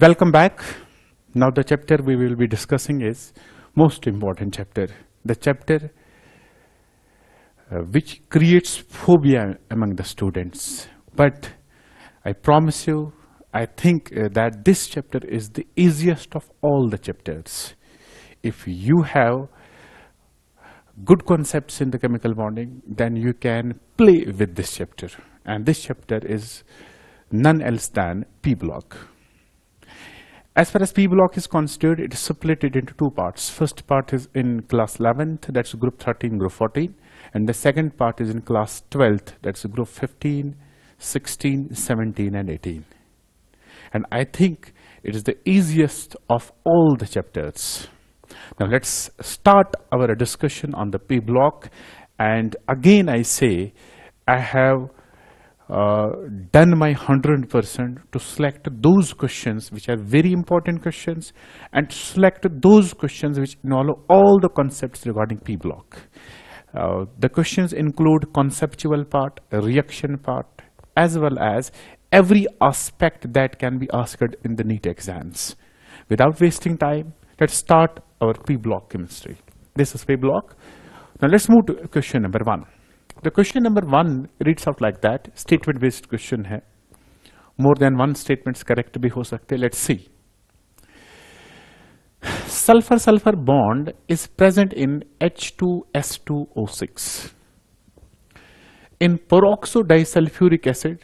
welcome back. Now the chapter we will be discussing is most important chapter. The chapter uh, which creates phobia among the students. But I promise you, I think uh, that this chapter is the easiest of all the chapters. If you have good concepts in the chemical bonding, then you can play with this chapter. And this chapter is none else than P block. As far as P block is considered, it is separated into two parts. First part is in class 11th, that's group 13, group 14. And the second part is in class 12th, that's group 15, 16, 17, and 18. And I think it is the easiest of all the chapters. Now let's start our discussion on the P block. And again I say, I have uh, done my 100% to select those questions which are very important questions and select those questions which involve all the concepts regarding P block. Uh, the questions include conceptual part, reaction part, as well as every aspect that can be asked in the NEET exams. Without wasting time, let's start our P block chemistry. This is P block. Now let's move to question number one. The question number one reads out like that. Statement based question है. More than one statements correct भी ho सकते. Let's see. Sulfur sulfur bond is present in H2S2O6. In peroxo disulfuric acid,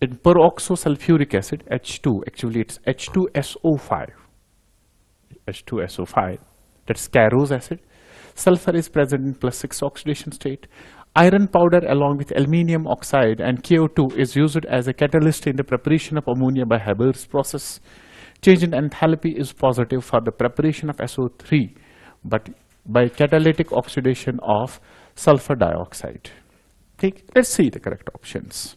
in peroxo sulfuric acid H2 actually it's H2SO5 H2SO5 that's carose acid Sulfur is present in plus 6 oxidation state. Iron powder along with aluminium oxide and KO2 is used as a catalyst in the preparation of ammonia by Haber's process. Change in enthalpy is positive for the preparation of SO3 but by catalytic oxidation of sulfur dioxide. Okay, let's see the correct options.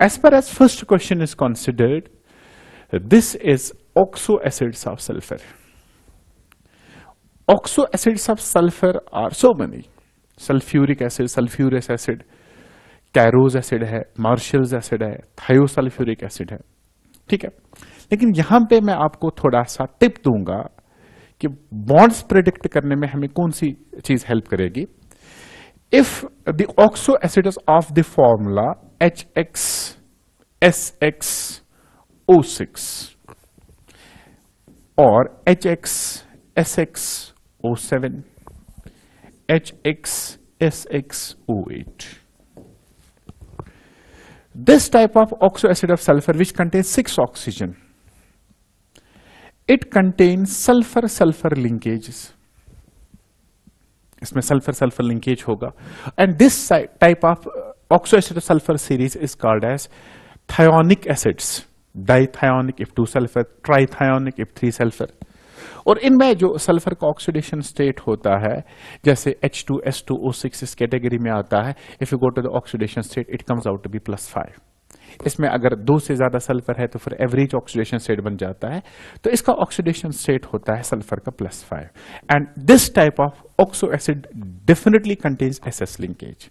As far as first question is considered, this is oxoacids of sulfur. Oxo acid of sulphur are so many sulphuric acid sulphurous acid Caro's acid है Marshall's acid है thiosulphuric acid है ठीक है लेकिन यहां पे मैं आपको थोड़ा सा टिप दूंगा कि बॉन्ड्स प्रिडिक्ट करने में हमें कौन सी चीज हेल्प करेगी if the oxo acid of the formula H X S X O six और H X S X HXSX08. This type of oxoacid of sulfur, which contains 6 oxygen, it contains sulfur sulfur linkages. It's my sulfur sulfur linkage. Hoga. And this type of uh, oxoacid of sulfur series is called as thionic acids dithionic if 2 sulfur, trithionic if 3 sulfur. और इनमें जो sulphur का oxidation state होता है जैसे H two S two O six इस category में आता है if you go to the oxidation state it comes out to be plus five इसमें अगर दो से ज्यादा सल्फर है तो फिर एवरेज ऑक्सीडेशन स्टेट बन जाता है तो इसका ऑक्सीडेशन स्टेट होता है सल्फर का plus five and this type of oxo acid definitely contains S S linkage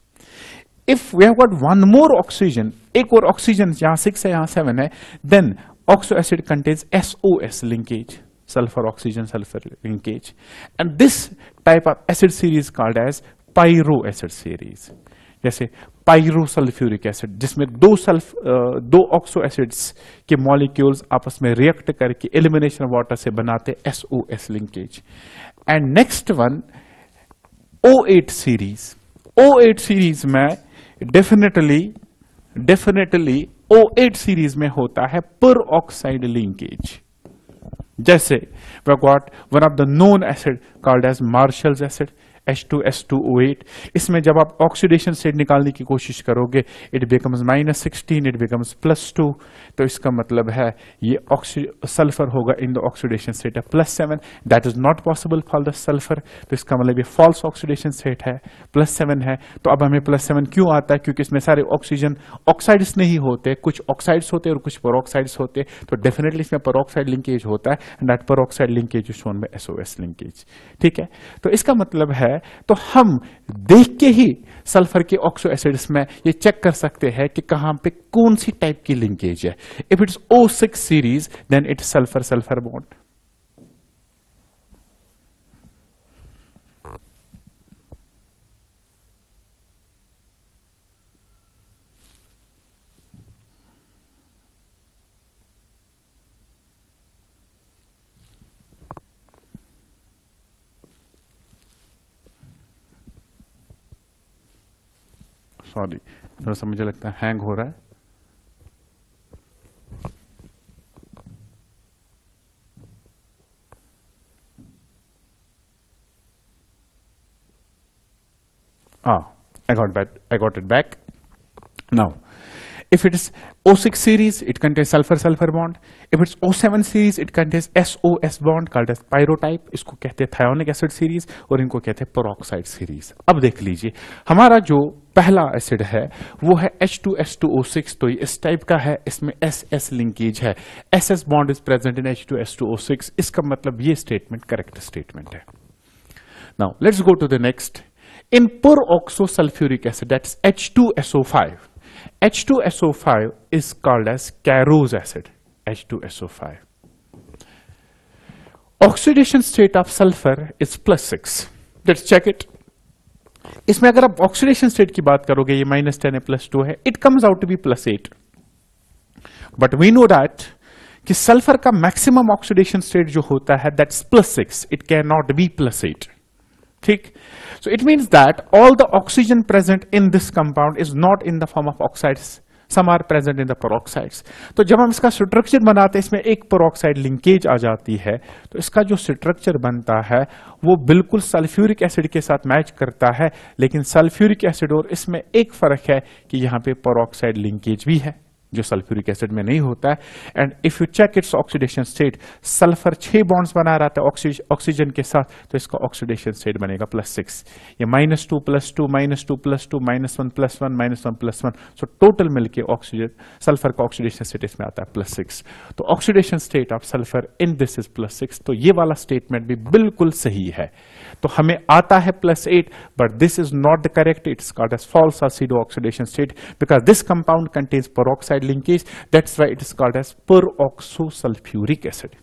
if we have got one more oxygen एक और ऑक्सीजन यहां सिक्स है यहां सेवन है then oxo acid contains SO S linkage sulfur oxygen sulfur linkage and this type of acid series called as pyroacid series जैसे pyrosulphuric acid जिसमें दो sulph दो ऑक्सो एसिड्स के मॉलिक्यूल्स आपस में रिएक्ट करके एलिमिनेशन वाटर से बनाते S O S linkage and next one O eight series O eight series में definitely definitely O eight series में होता है पर ऑक्साइड लिंकेज जैसे we got one of the known acid called as Marshall's acid H2S2O8 इसमें जब आप oxidation state निकालने की कोशिश करोगे it becomes minus sixteen it becomes plus two तो इसका मतलब है ये सल्फर होगा in the oxidation state of plus seven that is not possible for the sulphur तो इसका मतलब ये फॉल्स ऑक्सीडेशन स्टेट है प्लस सेवन है तो अब हमें प्लस सेवन क्यों आता है क्योंकि इसमें सारे ऑक्सीजन ऑक्साइड्स नहीं होते कुछ ऑक्साइड्स होते और कुछ परोक्साइड्स होते तो डेफिनेटली इसमें परोक्साइड लिंकेज होता है and that peroxide linkage is shown में एसओएस लिंकेज ठीक है तो इसका मतलब है है तो हम देख के ही सल्फर के ऑक्सो एसिड्स में ये चेक कर सकते हैं कि कहां पे कौन सी टाइप की लिंकेज है if it's O six series then it's sulphur sulphur bond sorry थोड़ा सा मुझे लगता है हैंग हो रहा है I got bat I got it back now if it is O6 series, it contains sulfur-sulfur bond. If it's O7 series, it contains SOS bond called as pyrotype. इसको कहते हैं thionic acid series और इनको कहते हैं peroxide series. अब देख लीजिए हमारा जो पहला एसिड है वो है H2S2O6 तो ये इस टाइप का है इसमें SS लिंकेज है SS bond is present in H2S2O6 इसका मतलब ये स्टेटमेंट करेक्ट स्टेटमेंट है now let's go to the next in peroxo sulphuric acid that's H2SO5 H2SO5 is called as Carose acid, H2SO5. Oxidation state of sulfur is plus six let's check it इसमें अगर आप oxidation state की बात करोगे ये minus ten है plus two है it comes out to be plus eight but we know that कि सल्फर का मैक्सिमम ऑक्सीडेशन स्टेट जो होता है that's plus six it cannot be plus eight ठीक so it means that all the oxygen present in this compound is not in the form of oxides some are present in the peroxides तो जब हम इसका structure बनाते हैं इसमें एक peroxide linkage आ जाती है तो इसका जो स्ट्रक्चर बनता है वो बिल्कुल सल्फ्यूरिक एसिड के साथ मैच करता है लेकिन सल्फ्यूरिक एसिड और इसमें एक फर्क है कि यहां पे पेरोक्साइड लिंकेज भी है जो सल्फ्यूरिक एसिड में नहीं होता है and if you check its oxidation state sulphur छह बॉन्ड्स बना रहा था ऑक्सीजन के साथ तो इसका ऑक्सीडेशन स्टेट बनेगा प्लस सिक्स ये minus two plus two minus two plus two minus one plus one minus one plus one so total मिलके ऑक्सीजन सल्फर का ऑक्सीडेशन स्टेट इसमें आता है प्लस सिक्स तो oxidation state of sulphur in this is plus six तो ये वाला स्टेटमेंट भी बिल्कुल सही है तो हमें आता है plus eight but this is not the correct it's called as false ऑक्सीडो oxidation state because this compound contains oxide linkage. That's why it is called as peroxosulfuric acid.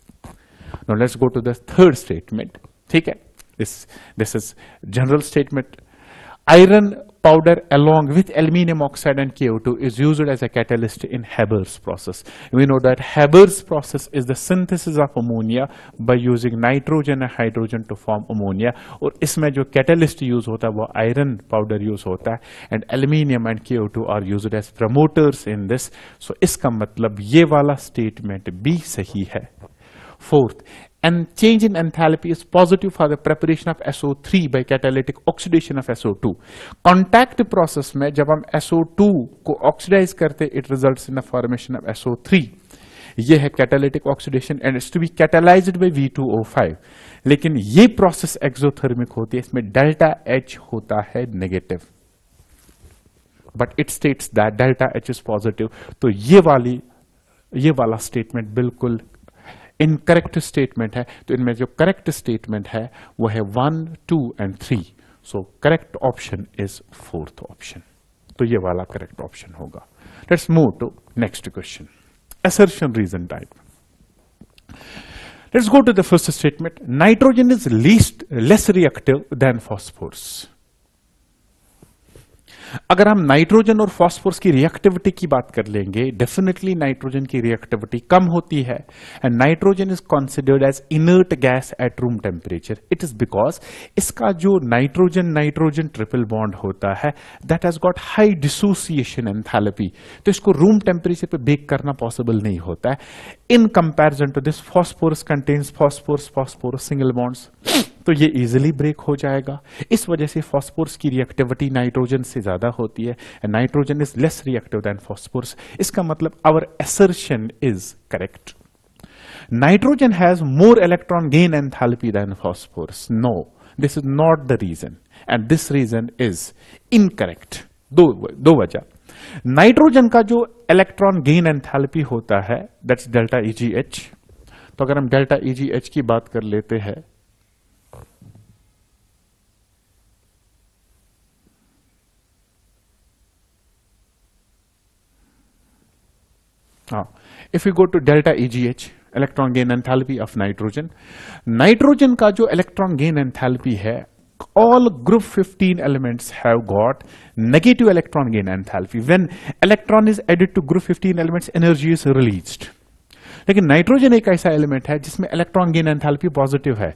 Now let's go to the third statement. Okay, this, this is general statement. Iron powder along with aluminum oxide and KO2 is used as a catalyst in Haber's process. We know that Haber's process is the synthesis of ammonia by using nitrogen and hydrogen to form ammonia और isme jo catalyst use hota है वो iron powder use hota है and aluminum and KO2 are used as promoters in this. So iska matlab ye wala statement भी sahi hai. Fourth, and change in enthalpy is positive for the preparation of SO3 by catalytic oxidation of SO2. Contact process में जब हम SO2 को oxidize करते it results in the formation of SO3. ये है catalytic oxidation and it's to be catalyzed by V2O5. लेकिन ये process exothermic होती है इसमें delta H होता है negative. But it states that delta H is positive. तो ये वाली ये वाला statement बिल्कुल इनकरेक्ट स्टेटमेंट है तो इनमें जो करेक्ट स्टेटमेंट है वो है one two and three so correct option is fourth option तो ये वाला करेक्ट ऑप्शन होगा let's move to next question assertion reason type let's go to the first statement nitrogen is least less reactive than phosphorus अगर हम nitrogen और phosphorus की reactivity की बात कर लेंगे डेफिनेटली नाइट्रोजन की रिएक्टिविटी कम होती है and nitrogen is considered as inert gas at room temperature it is because इसका जो नाइट्रोजन नाइट्रोजन ट्रिपल बॉन्ड होता है that has got high dissociation enthalpy तो इसको रूम टेम्परेचर पे बेक करना पॉसिबल नहीं होता है in comparison to this phosphorus contains phosphorus phosphorus single bonds तो ये इजिली ब्रेक हो जाएगा इस वजह से फॉस्फोर्स की रिएक्टिविटी नाइट्रोजन से ज्यादा होती है nitrogen is less reactive than phosphorus इसका मतलब our assertion is correct nitrogen has more electron gain enthalpy than phosphorus no this is not the reason and this reason is incorrect दो दो वजह nitrogen का जो इलेक्ट्रॉन गेन एंथैल्पी होता है that's delta E G H तो अगर हम डेल्टा ई जी एच की बात कर लेते हैं Now, हाँ, if we go to delta EGH, electron gain enthalpy of nitrogen nitrogen का जो इलेक्ट्रॉन गेन एंथैल्पी है all group 15 elements have got negative electron gain enthalpy. When electron is added to group 15 elements, energy is released. लेकिन nitrogen एक ऐसा element है जिसमें electron gain enthalpy positive है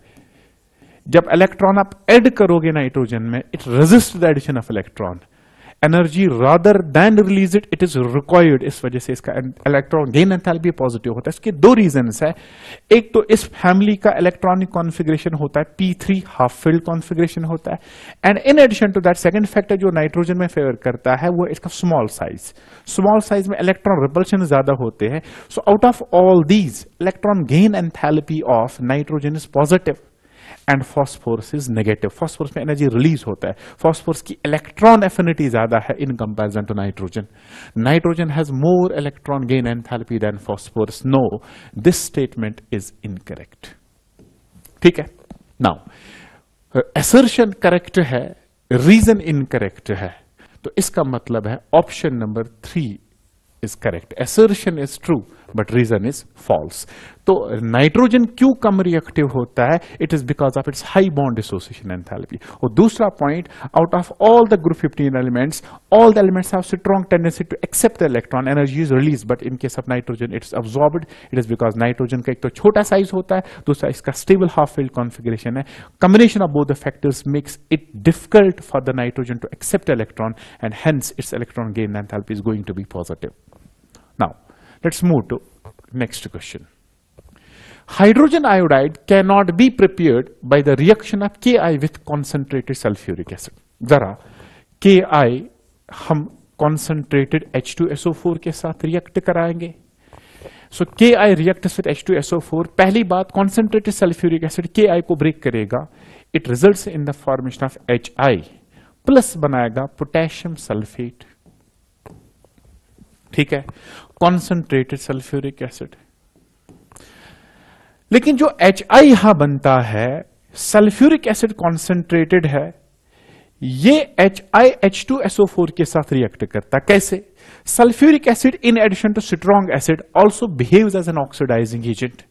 जब इलेक्ट्रॉन आप ऐड करोगे नाइट्रोजन में it resist the addition of electron energy rather than release it it is required इस वजह से इसका इलेक्ट्रॉन गेन एंथैल्पी पॉजिटिव होता है इसके दो रीजन है एक तो इस फैमिली का इलेक्ट्रॉनिक कॉन्फिग्रेशन होता है P three half filled configuration होता है and in addition to that second factor जो नाइट्रोजन में फेवर करता है वो इसका स्मॉल साइज स्मॉल साइज में इलेक्ट्रॉन रिपल्शन ज्यादा होते हैं so out of all these electron gain enthalpy of nitrogen is positive and phosphorus is negative phosphorus में एनर्जी रिलीज होता है फॉस्फोरस की इलेक्ट्रॉन एफिनिटी ज्यादा है in comparison to nitrogen nitrogen has more electron gain enthalpy than phosphorus no this statement is incorrect ठीक है now assertion correct है reason incorrect है तो इसका मतलब है option number three is correct assertion is true but reason is false तो nitrogen क्यों कम रिएक्टिव होता है it is because of its high bond dissociation enthalpy और दूसरा point out of all the group 15 elements all the elements have strong tendency to accept the electron energy is release but in case of nitrogen it's absorbed it is because nitrogen का एक तो छोटा size होता है दूसरा इसका stable half filled configuration है combination of both the factors makes it difficult for the nitrogen to accept electron and hence its electron gain enthalpy is going to be positive now Let's move to next question. Hydrogen iodide cannot be prepared by the reaction of Ki with concentrated sulfuric acid. जरा Ki हम concentrated H2SO4 के साथ react कराएंगे so K I react with H two SO four पहली बात concentrated sulphuric acid के आई को break करेगा it result in the formation of H I plus बनाएगा पोटेशियम सल्फेट ठीक है कॉन्सेंट्रेटेड सल्फ्यूरिक एसिड लेकिन जो एच आई यहां बनता है सल्फ्यूरिक एसिड कॉन्सेंट्रेटेड है ये H I H two SO four के साथ रिएक्ट करता कैसे sulphuric acid in addition to strong acid also behave as an oxidising agent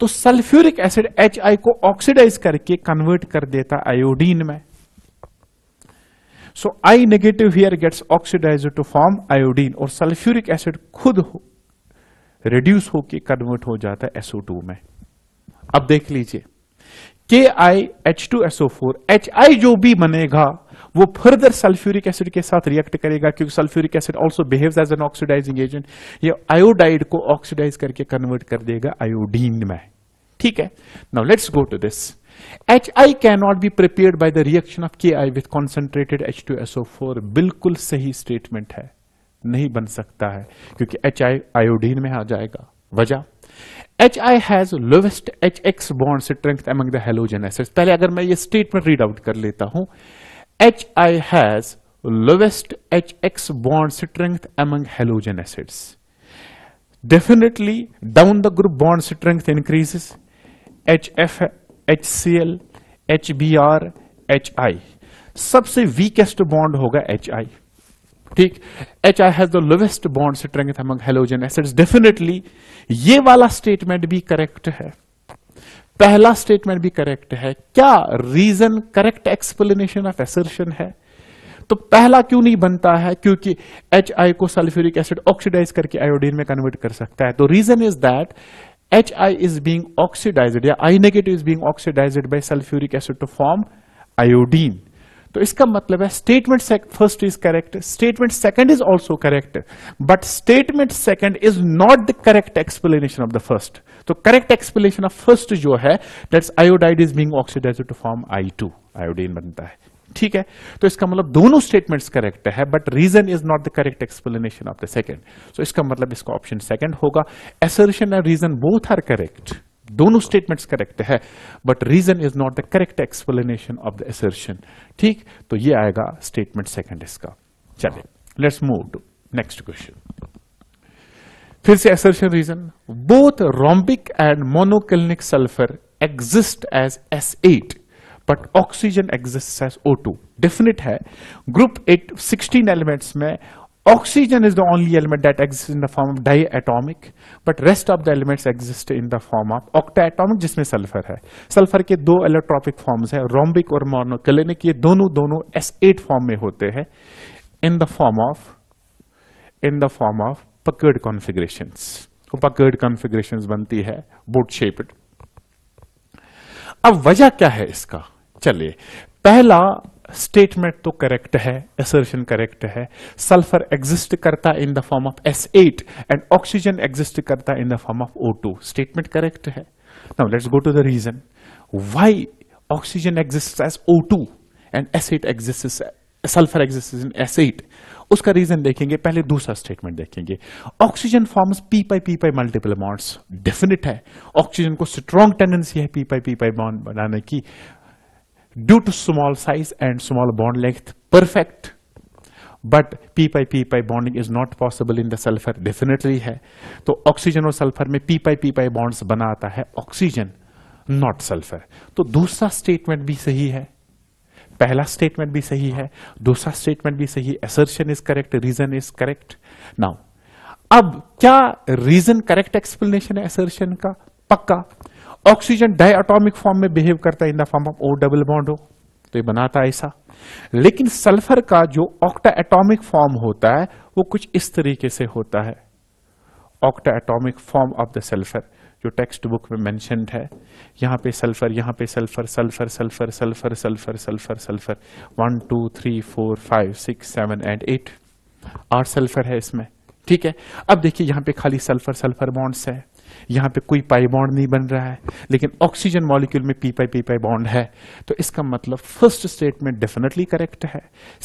तो सल्फ्यूरिक एसिड एच आई को ऑक्सीडाइज करके कन्वर्ट कर देता आयोडीन में So I negative here gets oxidized to form iodine और sulfuric acid खुद हो reduce होकर कन्वर्ट हो जाता है SO2 में अब देख लीजिए K I H two SO four H I जो भी बनेगा वो फर्दर सल्फ्यूरिक एसिड के साथ रिएक्ट करेगा क्योंकि sulphuric acid also behaves as an oxidising agent ये आयोडाइड को ऑक्सीडाइज करके कन्वर्ट कर देगा आयोडीन में ठीक है now let's go to this HI cannot be prepared by the reaction of KI with concentrated H2SO4 बिल्कुल सही स्टेटमेंट है नहीं बन सकता है क्योंकि एच आई आयोडीन में आ जाएगा वजह H I has lowest H X bond strength among halogen acid पहले अगर मैं ये स्टेटमेंट रीड आउट कर लेता हूं H I has lowest H X bond strength among halogen acids definitely down the group bond strength increases H F H C L H B R H I सबसे weakest bond होगा H I ठीक H I has the lowest bond strength among halogen acids definitely ये वाला स्टेटमेंट भी correct है पहला statement भी करेक्ट है क्या reason correct explanation of assertion है तो पहला क्यों नहीं बनता है क्योंकि एच आई को सल्फ्यूरिक एसिड ऑक्सीडाइज करके आयोडीन में कन्वर्ट कर सकता है तो reason is that H I is being oxidized या I negative is being oxidized by sulphuric acid to form iodine तो इसका मतलब है statement first is correct statement second is also correct but statement second is not the correct explanation of the first तो correct explanation of first जो है that's iodide is being oxidise to form I to iodine बनता है ठीक है तो इसका मतलब दोनों स्टेटमेंट्स करेक्ट है but reason is not the correct explanation of the second so इसका मतलब इसका ऑप्शन सेकेंड होगा assertion and reason both are correct दोनों स्टेटमेंट्स करेक्ट है but reason is not the correct explanation of the assertion ठीक तो ये आएगा स्टेटमेंट सेकेंड इसका चलिए let's move to next question फिर से assertion reason both rhombic and monoclinic sulphur exist as S eight but oxygen exist as O two definite है group eight sixteen elements में the only element that exist in the form of diatomic but rest of the the exist in the form of octatomic जिसमें sulphur है sulphur के दो allotropic forms है rhombic और monoclinic ये दोनों दोनों एस एट फॉर्म में होते हैं in the form of in the form of puckered configuration puckered configuration बनती है बोट शेप्ड अब वजह क्या है इसका चलिए पहला स्टेटमेंट तो करेक्ट है एसर्शन करेक्ट है सल्फर एग्जिस्ट करता in the form of S eight and oxygen exist करता in the form of O two statement correct है now let's go to the reason why oxygen exist as O two and S eight exist sulphur exist in S eight उसका reason देखेंगे पहले दूसरा statement देखेंगे oxygen forms P pi P pi multiple amount definite है oxygen को strong tendency है P pi P pi bond बनाने की due to small size and small bond length perfect but P pi P pi bonding is not possible in the sulphur definitely है तो oxygen और sulphur में P pi P pi bonds बनाता है oxygen not sulphur तो दूसरा statement भी सही है पहला स्टेटमेंट भी सही है दूसरा स्टेटमेंट भी सही assertion is correct reason is correct now अब क्या रीजन करेक्ट एक्सप्लेनेशन है एसर्शन का पक्का ऑक्सीजन डायटोमिक फॉर्म में बिहेव करता है in the form of O double bond हो तो ये बनाता है ऐसा लेकिन सल्फर का जो ऑक्टा एटोमिक फॉर्म होता है वो कुछ इस तरीके से होता है octatomic form of the sulphur जो टेक्स्ट बुक में मैंशनड है यहाँ पे सल्फर यहाँ पे sulphur sulphur sulphur sulphur sulphur sulphur sulphur one two three four five six seven and eight आठ सल्फर है इसमें ठीक है अब देखिए यहाँ पे खाली सल्फर सल्फर बॉन्ड्स है यहां पे कोई पाई बॉन्ड नहीं बन रहा है लेकिन ऑक्सीजन मॉलिक्यूल में P pi P pi bond है तो इसका मतलब फर्स्ट स्टेटमेंट डेफिनेटली करेक्ट है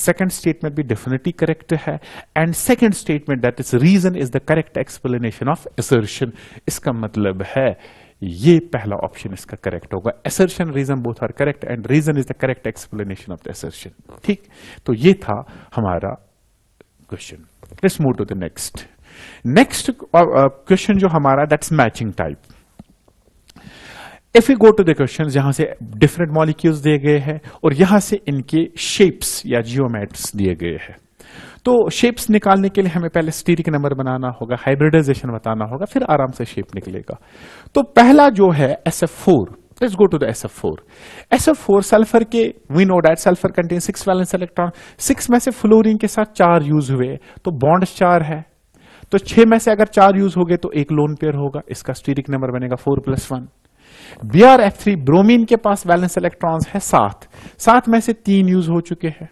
सेकेंड स्टेटमेंट भी डेफिनेटली करेक्ट है and second statement that is reason is the correct explanation of assertion इसका मतलब है ये पहला ऑप्शन इसका करेक्ट होगा assertion reason both are correct and reason is the correct explanation of the assertion ठीक तो ये था हमारा question let's move to the next next question uh, uh, जो हमारा that's matching type if you go to the question यहां से different molecules दिए गए हैं और यहां से इनके शेप्स या जियोमेट्स दिए गए हैं तो शेप्स निकालने के लिए हमें पहले स्टीरिक नंबर बनाना होगा हाइब्रिडाइजेशन बताना होगा फिर आराम से शेप निकलेगा तो पहला जो है S F four let's go to the S F four S F four sulphur के we know that sulphur contain six valence electron six में से फ्लोरिन के साथ चार यूज हुए तो बॉन्ड चार है तो छह में से अगर चार यूज हो गए तो एक लोन पेयर होगा इसका स्टीरिक नंबर बनेगा four plus one B R F three bromine के पास बैलेंस इलेक्ट्रॉन्स है सात सात में से तीन यूज हो चुके हैं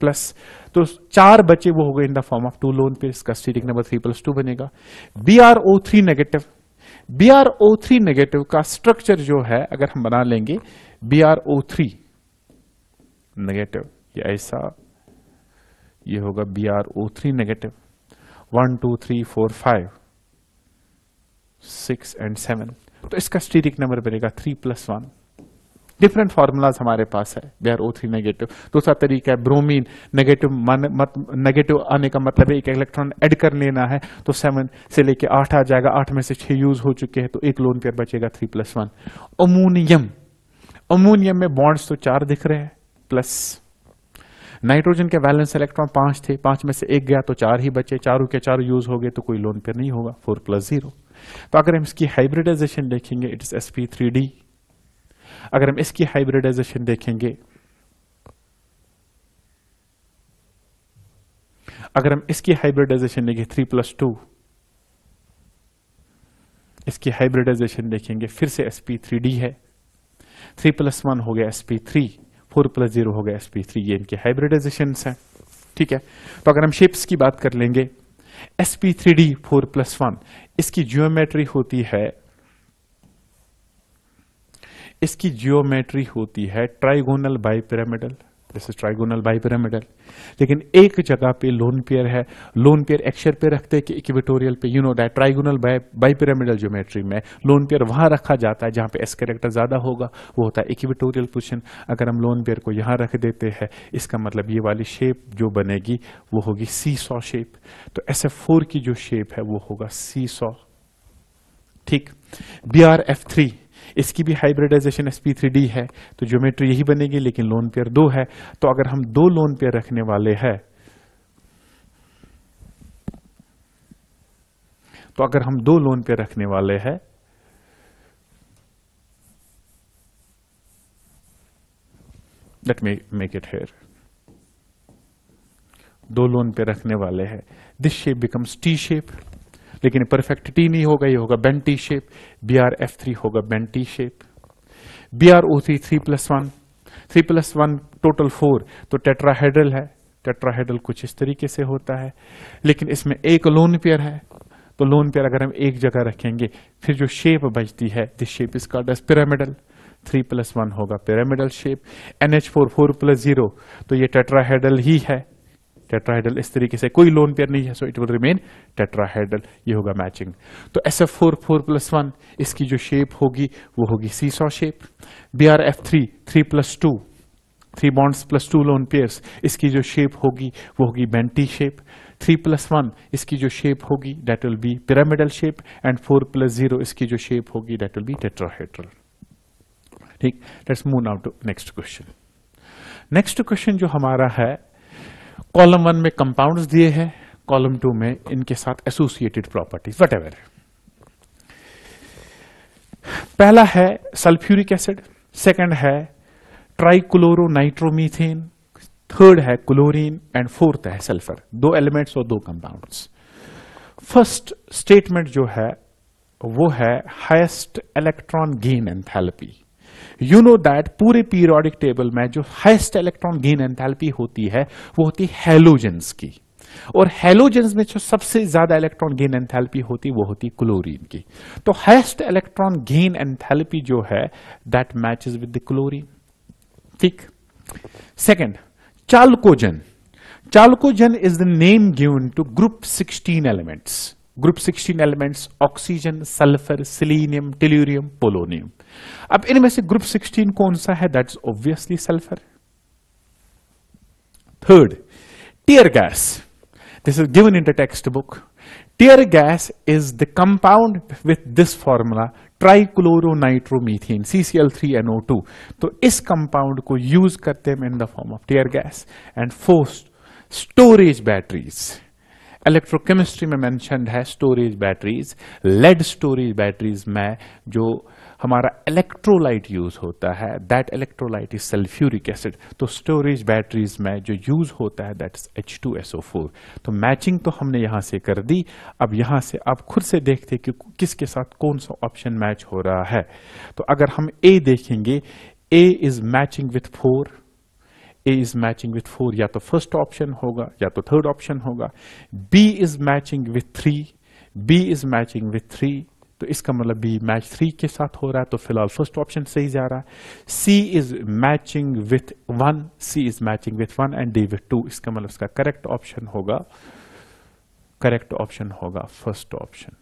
प्लस तो चार बचे वो हो गए in the form of two lone pair इसका steric number three plus two बनेगा B R O three negative B R O three negative का स्ट्रक्चर जो है अगर हम बना लेंगे B R O three negative ऐसा ये होगा B R O three negative one two three four five six and seven तो इसका स्टीरिक नंबर बनेगा three plus one different formulas हमारे पास है they R O three negative दूसरा तरीका है ब्रोमीन नेगेटिव नेगेटिव आने का मतलब है एक इलेक्ट्रॉन ऐड कर लेना है तो सेवन से लेके आठ आ जाएगा आठ में से छह यूज हो चुके हैं तो एक लोन पेयर बचेगा three plus one ammonium ammonium में बॉन्ड्स तो चार दिख रहे हैं प्लस नाइट्रोजन के वैलेंस इलेक्ट्रॉन पांच थे पांच में से एक गया तो चार ही बचे चारों के चारों यूज हो गए तो कोई लोन पे नहीं होगा फोर प्लस जीरो तो अगर हम इसकी हाइब्रिडाइजेशन देखेंगे it is S P three D अगर हम इसकी हाइब्रिडाइजेशन देखेंगे अगर हम इसकी हाइब्रिडाइजेशन देखें थ्री प्लस टू इसकी हाइब्रिडाइजेशन देखेंगे फिर से एस पी थ्री डी है थ्री प्लस वन हो गया S P three four plus zero हो गया sp3 थ्री ये इनके हाइब्रिडाइजेशन है ठीक है तो अगर हम शेप्स की बात कर लेंगे sp3d P three D four plus one इसकी जियोमेट्री होती है इसकी जियोमेट्री होती है trigonal bipyramidal this is trigonal bipyramidal लेकिन एक जगह पे लोन पेयर है लोन पेयर एक्शर पे रखते हैं कि इक्विटोरियल पे you know that trigonal bipyramidal geometry में लोन पेयर वहां रखा जाता है जहां पे एस करेक्टर ज्यादा होगा वो होता है इक्विटोरियल पोजिशन अगर हम लोन पेयर को यहां रख देते हैं इसका मतलब ये वाली शेप जो बनेगी वो होगी सी सॉ शेप तो एस एफ फोर की जो शेप है वो होगा सी सॉ ठीक बी आर एफ थ्री इसकी भी हाइब्रिडाइजेशन एस पी है तो ज्योमेट्री यही बनेगी लेकिन लोन पेयर दो है तो अगर हम दो लोन पेयर रखने वाले हैं तो अगर हम दो लोन पेयर रखने वाले हैं let me make it here दो लोन पे रखने वाले हैं this shape becomes T shape लेकिन परफेक्ट टी नहीं होगा ये होगा T shape B R F three होगा T shape B R O three three plus one three plus one total four तो टेट्राहेड्रल है टेट्राहेड्रल कुछ इस तरीके से होता है लेकिन इसमें एक लोन पेयर है तो लोन पेयर अगर हम एक जगह रखेंगे फिर जो शेप बचती है this shape is called as pyramidal three plus one होगा pyramidal shape N H four four plus zero तो ये टेट्राहेडल ही है टेट्राहेडल इस तरीके से कोई लोन पेयर नहीं है so it will remain tetrahedral ये होगा मैचिंग तो S F four four plus one इसकी जो शेप होगी वो होगी see saw shape B R F three three plus two three bonds plus two lone pair इसकी जो शेप होगी वो होगी bent shape three plus one इसकी जो शेप होगी that will be pyramidal shape and four plus zero इसकी जो शेप होगी डेट विल बी टेट्राहेड्रल ठीक let's move now to next question next question जो हमारा है कॉलम वन में कंपाउंड्स दिए हैं कॉलम टू में इनके साथ एसोसिएटेड प्रॉपर्टीज वट एवर पहला है सल्फ्यूरिक एसिड सेकंड है ट्राइक्लोरोनाइट्रोमीथेन थर्ड है क्लोरीन एंड फोर्थ है सल्फर दो एलिमेंट्स और दो कंपाउंड्स फर्स्ट स्टेटमेंट जो है वो है highest electron gain enthalpy you know that पूरे पीरियोडिक टेबल में जो हाइस्ट इलेक्ट्रॉन गेन एंथैल्पी होती है वो होती हैलोजेंस की और हेलोजेंस में जो सबसे ज्यादा इलेक्ट्रॉन गेन एंथैल्पी होती वो होती क्लोरीन की तो हाइस्ट इलेक्ट्रॉन गेन एंथैल्पी जो है that matches with the chlorine ठीक second chalcogen chalcogen is the name given to group 16 elements group 16 elements oxygen sulphur selenium tellurium polonium अब इनमें से ग्रुप 16 कौन सा है that obviously sulphur third tear gas this is given in this book tear gas is the compound with this formula compound with C C L three N O two तो इस compound को use करते हैं in the form of tear gas and fourth storage batteries electrochemistry में mentioned है storage batteries lead storage batteries में जो हमारा इलेक्ट्रोलाइट यूज होता है that electrolyte is sulphuric acid तो स्टोरेज बैटरीज में जो यूज होता है that is H two S O four तो मैचिंग तो हमने यहां से कर दी अब यहां से आप खुद से देखते कि किसके साथ कौन सा ऑप्शन मैच हो रहा है तो अगर हम ए देखेंगे A is matching with four A is matching with four या तो फर्स्ट ऑप्शन होगा या तो थर्ड ऑप्शन होगा B is matching with three B is matching with three तो इसका मतलब बी मैच थ्री के साथ हो रहा है तो फिलहाल फर्स्ट ऑप्शन सही जा रहा है C is matching with one C is matching with one and D with two इसका मतलब इसका करेक्ट ऑप्शन होगा करेक्ट ऑप्शन होगा फर्स्ट ऑप्शन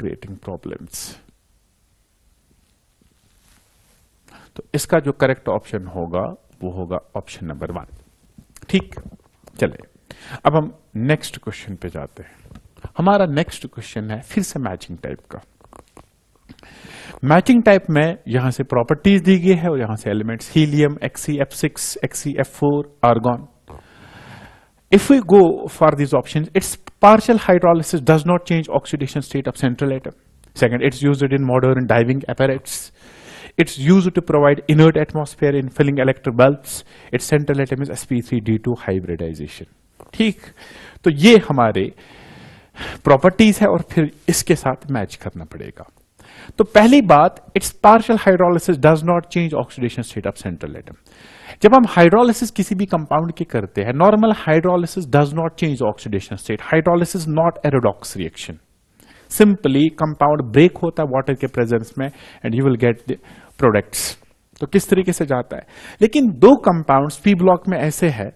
creating problems. तो इसका जो करेक्ट ऑप्शन होगा वो होगा ऑप्शन नंबर वन ठीक चले अब हम नेक्स्ट क्वेश्चन पे जाते हैं हमारा नेक्स्ट क्वेश्चन है फिर से मैचिंग टाइप का मैचिंग टाइप में यहां से प्रॉपर्टीज दी गई है और यहां से elements helium X E F six X E F four argon if you go for this option it's partial hydrolysis does not change oxidation state of central atom second it's use in modern diving apparatus It's used to provide inert atmosphere in filling electric bulbs. Its central atom is sp3d2 hybridization. ठीक तो ये हमारे properties है और फिर इसके साथ match करना पड़ेगा तो पहली बात it's partial hydrolysis does not change oxidation state of central atom जब हम हाइड्रोलिसिस किसी भी कंपाउंड के करते हैं normal hydrolysis does not change oxidation state hydrolysis not a redox reaction simply compound break होता है वाटर के प्रेजेंस में and you will get the products तो किस तरीके से जाता है लेकिन दो कंपाउंड्स पी ब्लॉक में ऐसे है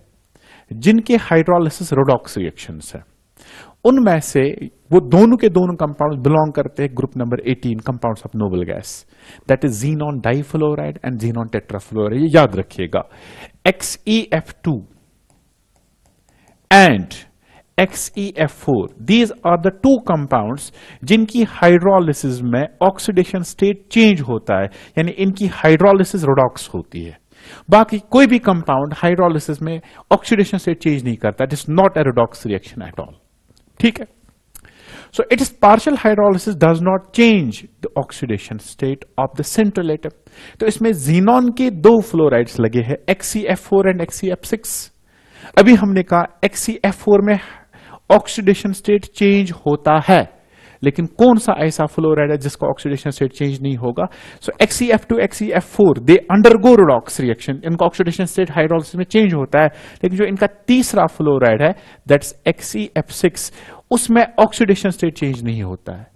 जिनके हाइड्रोलिसिस रोडॉक्स रिएक्शन है उनमें से वो दोनों के दोनों कंपाउंड बिलोंग करते हैं group number 18 compounds of noble gas that is xenon difluoride and xenon tetrafluoride याद रखिएगा X E F two and XEF4 these are the two compounds जिनकी hydrolysis में ऑक्सीडेशन स्टेट चेंज होता है यानी इनकी hydrolysis redox होती है बाकी कोई भी compound hydrolysis में ऑक्सीडेशन स्टेट change नहीं करता it is not a redox reaction at all ठीक है so it is partial hydrolysis does not change the oxidation state of the central atom तो इसमें जीनोन के दो फ्लोराइड्स लगे हैं फोर एंड सिक्स अभी हमने कहा फोर e में ऑक्सीडेशन स्टेट चेंज होता है लेकिन कौन सा ऐसा फ्लोराइड है जिसका ऑक्सीडेशन स्टेट चेंज नहीं होगा so X E F two X E F four they undergo redox reaction इनका ऑक्सीडेशन स्टेट हाइड्रोलिस में चेंज होता है लेकिन जो इनका तीसरा फ्लोराइड है दैट्स एक्सी एफ सिक्स उसमें ऑक्सीडेशन स्टेट चेंज नहीं होता है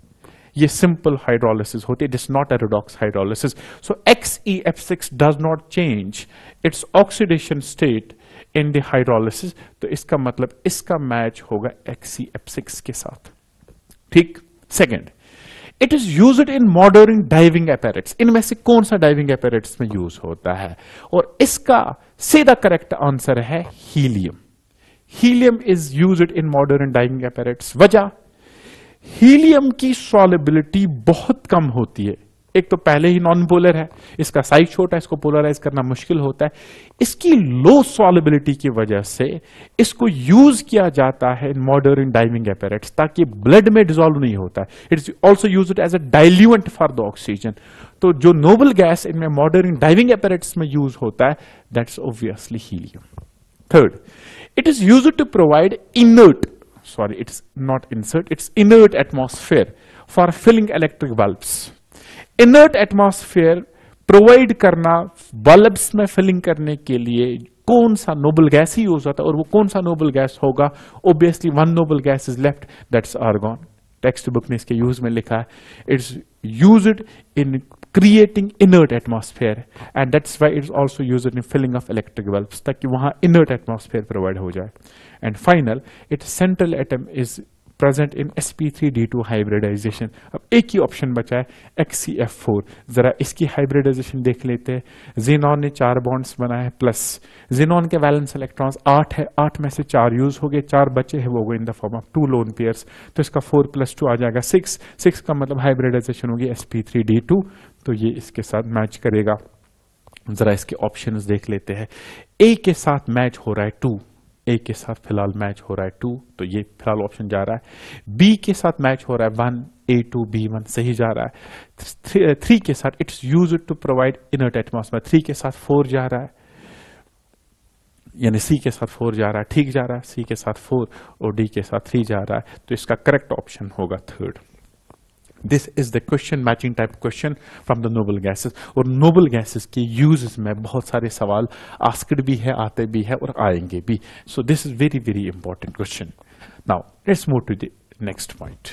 ये सिंपल हाइड्रोलिसिस होती है it not a redox hydrolysis so X E F six does not change its oxidation state in तो इसका मतलब इसका मैच होगा एक्सी सिक्स के साथ ठीक second it is use in modern diving apparatus इनमें से कौन सा डाइविंग एपेरेट्स में यूज होता है और इसका सीधा करेक्ट आंसर है helium helium is use in modern diving apparatus वजह हीलियम की सॉलेबिलिटी बहुत कम होती है एक तो पहले ही नॉन पोलर है इसका साइज छोटा है इसको पोलराइज करना मुश्किल होता है इसकी लो सॉलिबिलिटी की वजह से इसको यूज किया जाता है इन मॉडर्न डाइविंग एपेरेट्स ताकि ब्लड में डिजोल्व नहीं होता है it's also use as a diluent for the oxygen तो जो नोबल गैस इनमें मॉडर्न डाइविंग एपेरेट्स में यूज होता है दैट्स ऑब्वियसली ही third it is use to provide inert sorry it's not insert it's inert atmosphere for filling electric bulbs inert atmosphere provide करना bulbs में filling करने के लिए कौन सा नोबल गैस ही यूज होता है और वो कौन सा नोबल गैस होगा obviously one noble gas is left that's argon text book ने इसके यूज में लिखा है it's use in creating inert atmosphere and that's why it's also use in filling of electric bulb ताकि वहां इनर्ट एटमॉस्फेयर प्रोवाइड हो जाए and final it's central atom is present in S P three D two hybridisation अब एक ही option बचा है x C F four ज़रा इसकी हाइब्रिडाइजेशन देख लेते हैं जीनॉन ने चार बॉन्ड्स बनाए हैं प्लस जीनॉन के वैलेंस इलेक्ट्रॉन्स आठ है आठ में से चार यूज हो गए चार बचे हैं वो गए in the form of two lone pairs तो इसका फोर प्लस टू आ जाएगा सिक्स सिक्स का मतलब हाइब्रिडाइजेशन होगी S P three D two तो ये इसके साथ मैच करेगा ज़रा इसके ऑप्शन देख लेते हैं ए के साथ मैच हो रहा है टू ए के साथ फिलहाल मैच हो रहा है टू तो ये फिलहाल ऑप्शन जा रहा है बी के साथ मैच हो रहा है one A two B one सही जा रहा है थ्री, uh, के साथ it's use to provide inert atmosphere three के साथ फोर जा रहा है यानी सी के साथ फोर जा रहा है ठीक जा रहा है सी के साथ फोर और डी के साथ थ्री जा रहा है तो इसका करेक्ट ऑप्शन होगा third this is the question matching type question from the noble gases और नोबल गैसेस के यूज में बहुत सारे सवाल आस्कड भी है आते भी है और आएंगे भी so this is very very important question now let's move to the next point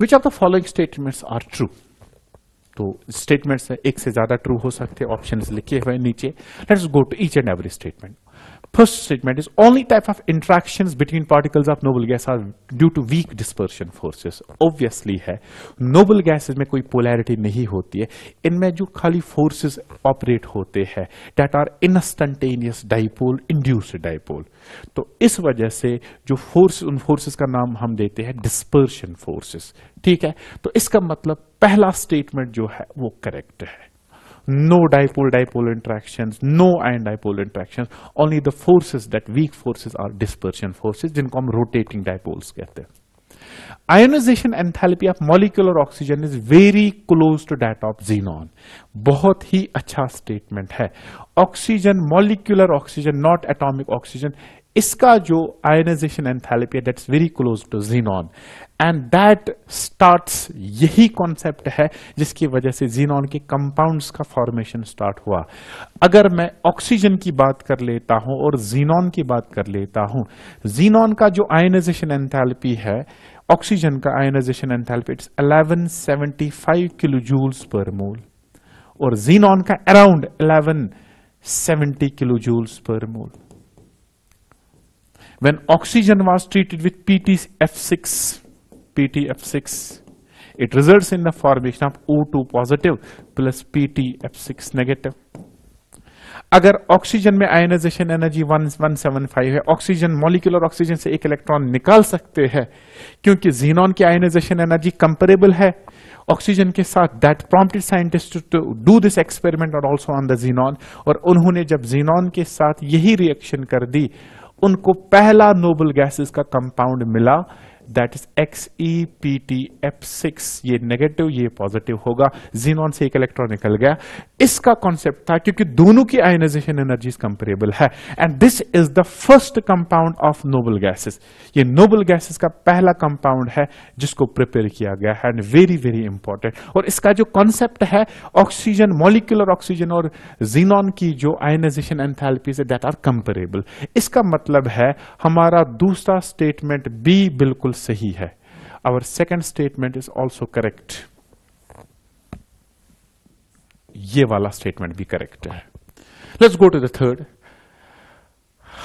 which of the following statements are true तो स्टेटमेंट्स एक से ज्यादा ट्रू हो सकते हैं ऑप्शन लिखे हुए नीचे let's go to each and every statement First statement is only type of interactions between particles of noble gas are due to weak dispersion forces. Obviously hai noble gases mein koi polarity नहीं होती है इनमें jo khali forces operate hote hai that are instantaneous dipole induced dipole. to is wajah se jo forces un forces ka naam hum dete hai dispersion forces. theek hai to iska matlab pehla statement jo hai wo correct hai no dipole-dipole interactions, no ion-dipole interactions, only the forces that weak forces are dispersion forces जिनको hum rotating dipoles kehte हैं. Ionization enthalpy of molecular oxygen is very close to that of xenon बहुत ही अच्छा statement है oxygen molecular oxygen not atomic oxygen इसका जो ionization enthalpy है that's very close to xenon and that starts यही concept है जिसकी वजह से जीनॉन के कंपाउंड्स का फॉर्मेशन स्टार्ट हुआ अगर मैं ऑक्सीजन की बात कर लेता हूं और जीनॉन की बात कर लेता हूं जीनॉन का जो आयोनाइजेशन एंथैल्पी है ऑक्सीजन का ionization enthalpy it's 1175 kilo joules per mole और जीनॉन का around 1170 kilo joules per mole When oxygen was treated with PTF6, PTF6, it results in the formation of O2 positive plus PTF6 negative. अगर oxygen में ionization energy 1175 है oxygen molecular oxygen से एक electron निकाल सकते हैं क्योंकि जीनॉन की आयनाइजेशन एनर्जी कंपेरेबल है ऑक्सीजन के साथ that prompted scientist to do this experiment और ऑन द जीनॉन और उन्होंने जब जीनॉन के साथ यही रिएक्शन कर दी उनको पहला नोबल गैसेस का कंपाउंड मिला that is X E P T F six ये नेगेटिव ये पॉजिटिव होगा जीनॉन से एक इलेक्ट्रॉन निकल गया इसका कॉन्सेप्ट था क्योंकि दोनों की आयनाइजेशन एनर्जी कंपेरेबल है and this is the first compound of noble gases ये नोबल गैसेस का पहला कंपाउंड है जिसको प्रिपेयर किया गया है एंड वेरी वेरी इंपॉर्टेंट और इसका जो कॉन्सेप्ट है ऑक्सीजन मॉलिकुलर ऑक्सीजन और जीनॉन की जो आयनाइजेशन एंथैल्पीज से दैट आर कंपेरेबल इसका मतलब है हमारा दूसरा स्टेटमेंट बी बिल्कुल सही है our second statement is also correct ये वाला स्टेटमेंट भी करेक्ट है let's go to the third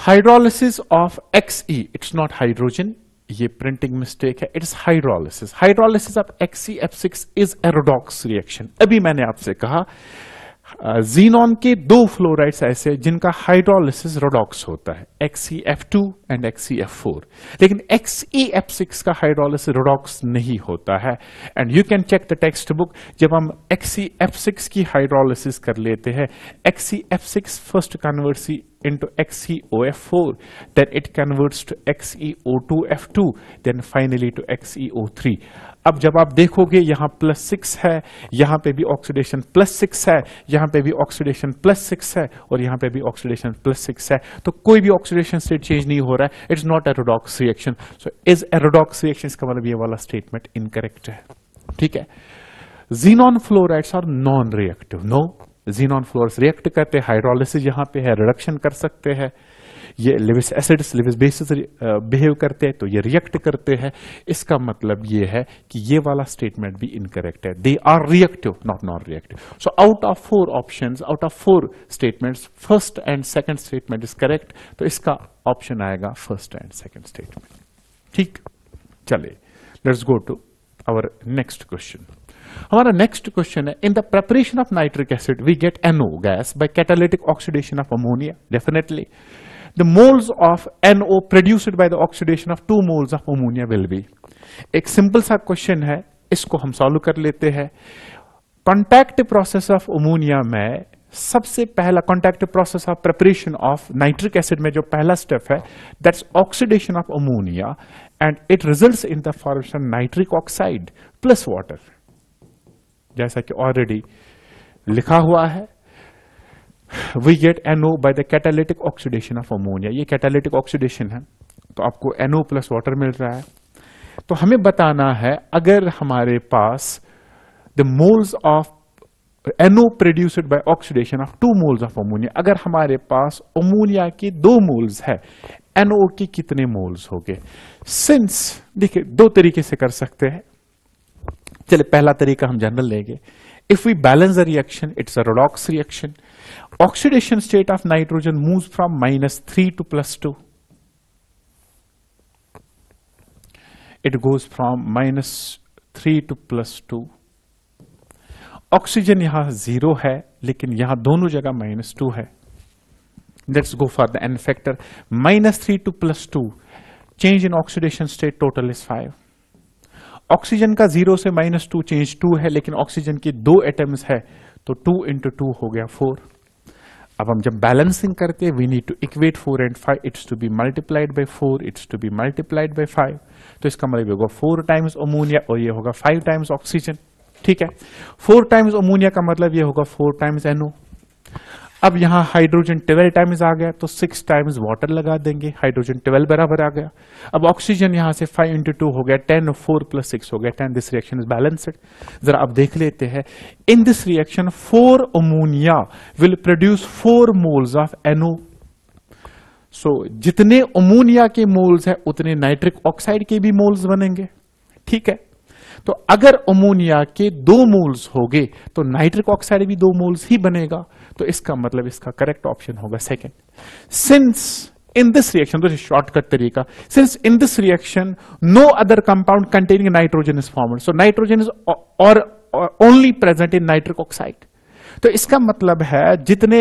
hydrolysis of XE it's not hydrogen ये प्रिंटिंग मिस्टेक है it's hydrolysis hydrolysis of XE F six is a redox reaction अभी मैंने आपसे कहा जीनॉन के दो फ्लोराइड्स ऐसे जिनका हाइड्रोलिसिस रोडॉक्स होता है XE F two and XE F four लेकिन XeF6 एफ सिक्स का हाइड्रोलिस रोडॉक्स नहीं होता है and you can check the text textbook जब हम XeF6 एफ सिक्स की हाइड्रोलिसिस कर लेते हैं XeF6 six first converts into XeOF4, then it converts to XeO2F2, then finally to XeO3. अब जब आप देखोगे यहाँ प्लस सिक्स है यहाँ पे भी ऑक्सीडेशन प्लस सिक्स है यहाँ पे भी ऑक्सीडेशन प्लस सिक्स है और यहाँ पे भी ऑक्सीडेशन प्लस सिक्स है तो कोई भी ऑक्सीडेशन स्टेट चेंज नहीं हो रहा है it's not a redox reaction so is a redox reaction इसका मतलब ये वाला स्टेटमेंट इनकरेक्ट है ठीक है xenon fluorides are non reactive no xenon fluorides react करते हैं हाइड्रोलिसिस यहां पे है रिडक्शन कर सकते हैं ये Lewis acids Lewis bases behave करते हैं तो ये रिएक्ट करते हैं इसका मतलब ये है कि ये वाला स्टेटमेंट भी इनकरेक्ट है they are reactive not non reactive so out of four option out of four statements first and second statement is correct तो इसका ऑप्शन आएगा फर्स्ट एंड सेकेंड स्टेटमेंट ठीक चले let's go to our next question हमारा next question है in the preparation of nitric acid we get NO gas by catalytic oxidation of ammonia definitely the moles of NO produced by the oxidation of two moles of ammonia will be एक simple सा question है इसको हम solve कर लेते हैं contact process of ammonia में सबसे पहला contact process of preparation of nitric acid में जो पहला स्टेप है that's oxidation of ammonia and it results in the formation nitric oxide plus water जैसा कि ऑलरेडी लिखा हुआ है we get NO by the catalytic oxidation of ammonia ये कैटालिटिक ऑक्सीडेशन है तो आपको एनओ प्लस वाटर मिल रहा है तो हमें बताना है अगर हमारे पास the moles of NO produced by oxidation of two moles of ammonia अगर हमारे पास अमोनिया के दो मोल्स है एनओ के कितने मोल्स हो गए सिंस देखिए दो तरीके से कर सकते हैं चले पहला तरीका हम जनरल लेंगे if we balance the reaction it's a redox reaction oxidation state of nitrogen move from minus three to plus two it goes from minus three to plus two oxygen यहां जीरो है लेकिन यहां दोनों जगह minus two है let's go for the N factor minus three to plus two change in oxidation state total is five oxygen का zero से minus two change two है लेकिन ऑक्सीजन की दो एटम्स है तो टू इंटू टू हो गया फोर अब हम जब बैलेंसिंग करते हैं we need to equate four and five it's to be multiplied by four it's to be multiplied by five तो इसका मतलब होगा फोर टाइम्स अमोनिया और ये होगा फाइव टाइम्स ऑक्सीजन ठीक है फोर टाइम्स अमोनिया का मतलब ये होगा फोर टाइम्स एनओ अब यहां हाइड्रोजन ट्वेल्व टाइम्स आ गया तो सिक्स टाइम्स वाटर लगा देंगे हाइड्रोजन ट्वेल्व बराबर आ गया अब ऑक्सीजन यहां से फाइव इंटू टू हो गया टेन फोर प्लस सिक्स हो गया ten this reaction is balanced जरा आप देख लेते हैं in this reaction four ammonia will produce four moles of NO so जितने अमोनिया के मोल्स है उतने नाइट्रिक ऑक्साइड के भी मोल्स बनेंगे ठीक है तो अगर अमोनिया के दो मोल्स हो गए तो नाइट्रिक ऑक्साइड भी दो मोल्स ही बनेगा तो इसका मतलब इसका करेक्ट ऑप्शन होगा second since in this reaction तो शॉर्टकट तरीका since in this reaction no other compound containing nitrogen is formed so nitrogen is और only present in nitric oxide तो इसका मतलब है जितने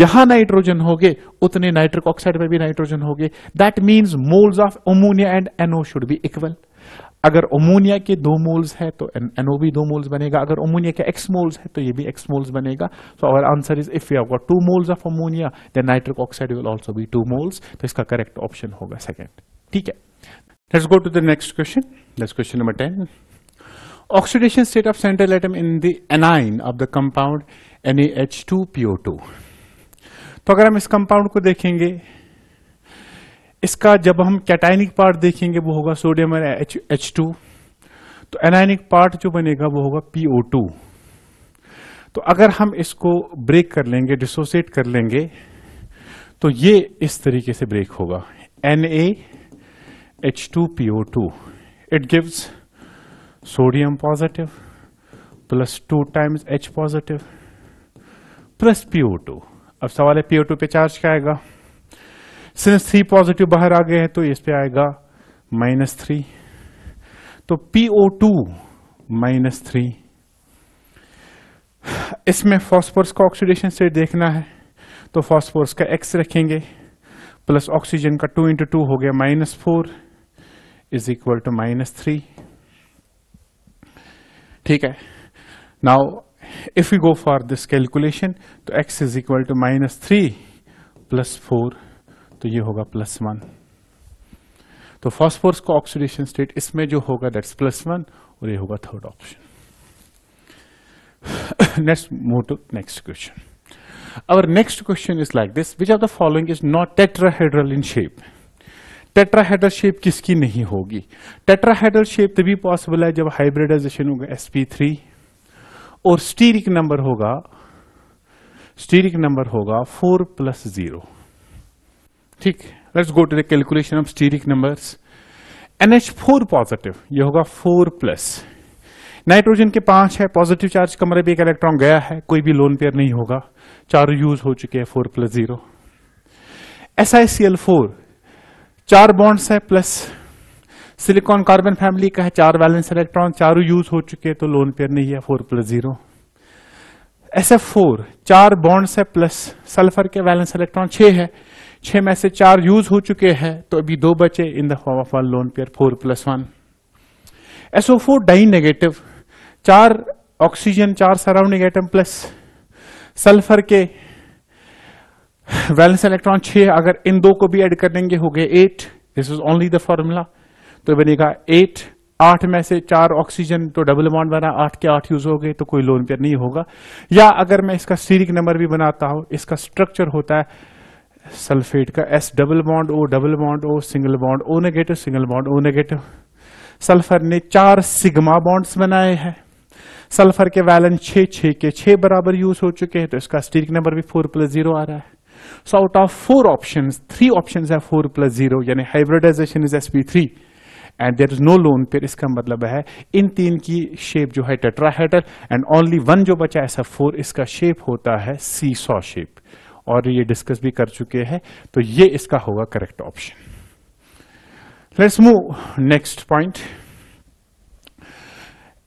यहां नाइट्रोजन हो गए उतने नाइट्रिक ऑक्साइड में भी नाइट्रोजन हो गए that means moles of ammonia and NO should be equal अगर ओमोनिया के दो मोल्स है तो भी दो मोल्स बनेगा अगर ओमोनिया के एक्स मोल्स है तो ये भी एक्स मोल्स बनेगा so our answer is if you got two moles of ammonia then nitric oxide will also be two moles तो इसका करेक्ट ऑप्शन होगा सेकेंड ठीक है let's go to the next question let's question number ten oxidation state of central atom in the anion of the compound N A H two PO two तो अगर हम इस compound को देखेंगे इसका जब हम कैटाइनिक पार्ट देखेंगे वो होगा सोडियम एच एच टू तो एनाइनिक पार्ट जो बनेगा वो होगा पीओ टू तो अगर हम इसको ब्रेक कर लेंगे डिसोसिएट कर लेंगे तो ये इस तरीके से ब्रेक होगा N A H two PO two it gives sodium positive plus two times H positive plus PO two अब सवाल है पीओ टू पे चार्ज क्या आएगा सिंस थ्री पॉजिटिव बाहर आ गए हैं तो इस पे आएगा माइनस थ्री तो पीओ टू माइनस थ्री इसमें फॉस्फोरस का ऑक्सीडेशन स्टेट देखना है तो फॉस्फोरस का एक्स रखेंगे प्लस ऑक्सीजन का टू इंटू टू हो गया minus four is equal to minus three ठीक है now if you go for this calculation तो X is equal to minus three plus four तो ये होगा प्लस वन तो फॉस्फोर्स का ऑक्सीडेशन स्टेट इसमें जो होगा दैट्स प्लस वन और ये होगा third option next move to next question our next question is like this which are the following is not tetrahedral in shape tetrahedral shape किसकी नहीं होगी टेट्राहेड्रल शेप तभी पॉसिबल है जब हाइब्रिडाइजेशन होगा sp3 और स्टीरिक नंबर होगा steric number होगा 4 प्लस जीरो ठीक let's go to the calculation of steric numbers NH four positive ये होगा फोर प्लस नाइट्रोजन के पांच है पॉजिटिव चार्ज कमरे भी एक इलेक्ट्रॉन गया है कोई भी लोन पेयर नहीं होगा चार यूज हो चुके हैं four plus zero S I C L four चार बॉन्ड्स है प्लस सिलिकॉन कार्बन फैमिली का है चार बैलेंस इलेक्ट्रॉन चारो यूज हो चुके हैं तो लोन पेयर नहीं है four plus zero S F four चार बॉन्ड्स है प्लस सल्फर के बैलेंस इलेक्ट्रॉन छह है छह में से चार यूज हो चुके हैं तो अभी दो बचे in the form of one lone pair four plus one SO four di negative चार ऑक्सीजन चार सराउंडिंग एटम प्लस सल्फर के वैलेंस इलेक्ट्रॉन छह अगर इन दो को भी ऐड कर देंगे हो गए eight this is only the formula तो बनेगा एट आठ में से चार ऑक्सीजन तो डबल अमाउंट बना आठ के आठ यूज हो गए तो कोई लोन पेयर नहीं होगा या अगर मैं इसका सीरिक नंबर भी बनाता हूं इसका स्ट्रक्चर होता है सल्फेट का S double bond O double bond O single bond O negative single bond O negative sulphur ने चार सिग्मा बॉन्ड्स बनाए हैं सल्फर के वैलेंस छ छ के छः बराबर यूज हो चुके हैं तो इसका स्टीरिक नंबर भी फोर प्लस जीरो आ रहा है so out of four option three option है फोर प्लस जीरो यानी hybridization is S three and there is no lone pair इसका मतलब है इन तीन की शेप जो है टेट्राहेडल एंड ओनली वन जो बचा ऐसा फोर इसका शेप होता है सी सॉ शेप और ये डिस्कस भी कर चुके हैं तो ये इसका होगा correct option let's move next point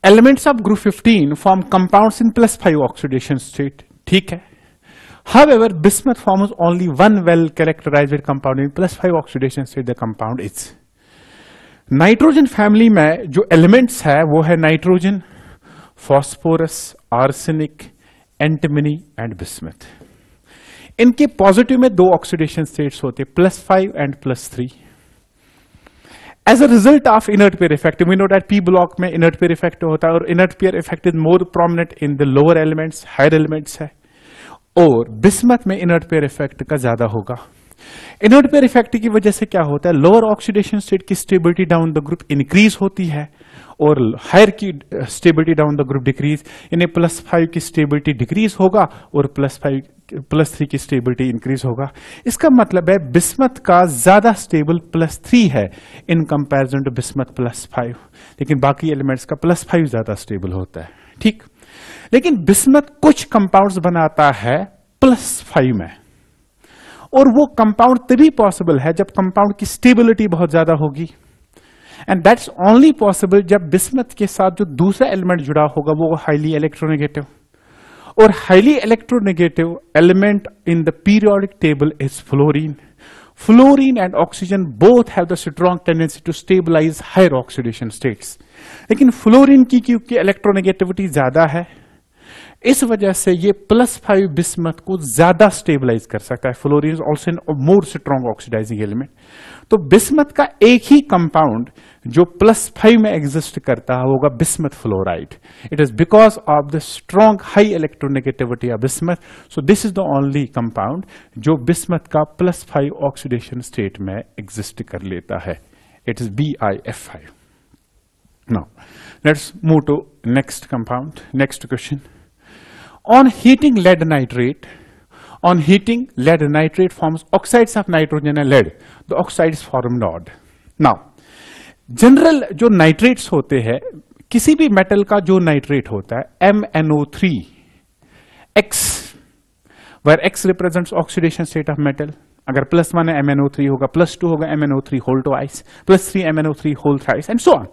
elements of group 15 form compounds in plus five oxidation state ठीक है However, bismuth forms only one well-characterized compound in plus five oxidation state the compound is. Nitrogen family में जो elements है वो है nitrogen phosphorus arsenic antimony and bismuth इनके positive में दो ऑक्सीडेशन स्टेट्स होते plus five and plus three as a result of inert pair effect we know that P block में इनर्ट पेयर इफेक्ट होता है और inert pair effect is more prominent in the lower elements higher elements है और bismuth में inert pair effect का ज्यादा होगा इनर्ट पेयर इफेक्ट की वजह से क्या होता है लोअर ऑक्सीडेशन स्टेट की stability down the group increase होती है और हायर की stability down the group decrease यानी प्लस फाइव की स्टेबिलिटी डिक्रीज होगा और प्लस फाइव प्लस थ्री की स्टेबिलिटी इंक्रीज होगा इसका मतलब है बिस्मत का ज्यादा स्टेबल प्लस थ्री है in comparison to bismuth plus five लेकिन बाकी एलिमेंट्स का प्लस फाइव ज्यादा स्टेबल होता है ठीक लेकिन बिस्मत कुछ कंपाउंड्स बनाता है प्लस फाइव में और वो कंपाउंड तभी पॉसिबल है जब कंपाउंड की स्टेबिलिटी बहुत ज्यादा होगी एंड दैट्स ओनली पॉसिबल जब बिस्मत के साथ जो दूसरा एलिमेंट जुड़ा होगा वो हाईली इलेक्ट्रोनेगेटिव और highly electronegative element in the periodic table is fluorine fluorine and oxygen both have the strong tendency to stabilize higher oxidation states. लेकिन फ्लोरिन की क्योंकि इलेक्ट्रोनेगेटिविटी ज्यादा है इस वजह से ये प्लस फाइव बिस्मत को ज्यादा स्टेबलाइज कर सकता है fluorine also more strong oxidizing element तो बिस्मत का एक ही कंपाउंड जो प्लस फाइव में एग्जिस्ट करता है होगा bismuth fluoride it is because of the strong high electronegativity of bismuth so this is the only compound जो बिस्मत का प्लस फाइव ऑक्सीडेशन स्टेट में एग्जिस्ट कर लेता है it is B I F five now let's move to next compound next question on heating lead nitrate On heating, lead nitrate forms oxides of nitrogen and lead. The oxides form nod. Now, general जो nitrates होते हैं किसी भी metal का जो nitrate होता है M NO three X where X represents oxidation state of metal अगर प्लस वन है एम एनओ थ्री होगा प्लस टू होगा M NO three whole twice plus three M NO three whole thrice and so on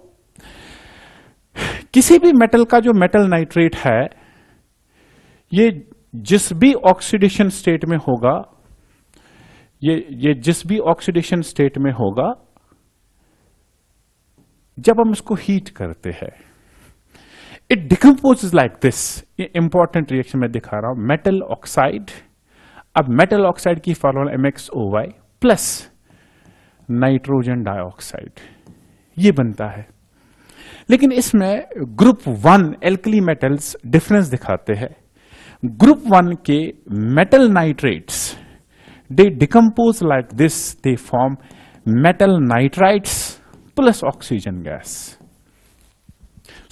किसी भी metal का जो metal nitrate है ये जिस भी ऑक्सीडेशन स्टेट में होगा ये ये जिस भी ऑक्सीडेशन स्टेट में होगा जब हम इसको हीट करते हैं इट डिकम्पोज लाइक दिस ये इंपॉर्टेंट रिएक्शन मैं दिखा रहा हूं मेटल ऑक्साइड अब मेटल ऑक्साइड की formula M X O Y plus nitrogen dioxide ये बनता है लेकिन इसमें group one alkali metals difference दिखाते हैं ग्रुप वन के metal nitrates they decompose like this they form metal nitrites plus oxygen gas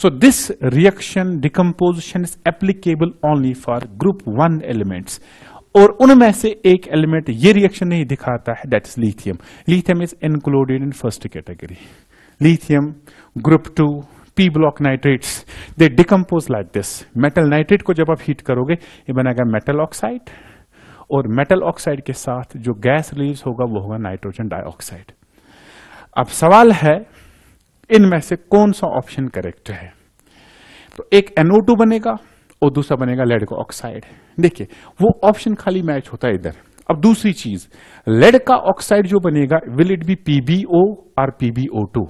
so this reaction decomposition is applicable only for group one elements और उनमें से एक element ये reaction नहीं दिखाता है that is lithium lithium is included in first category lithium group two P block nitrates they decompose like this metal nitrate को जब आप हीट करोगे ये बनाएगा मेटल ऑक्साइड और मेटल ऑक्साइड के साथ जो गैस रिलीज होगा वो होगा नाइट्रोजन डाइऑक्साइड अब सवाल है इनमें से कौन सा ऑप्शन करेक्ट है तो एक NO2 बनेगा और दूसरा बनेगा लेड का ऑक्साइड देखिए वो ऑप्शन खाली मैच होता है इधर अब दूसरी चीज लेड का ऑक्साइड जो बनेगा विल इट बी पीबीओ और पीबीओ टू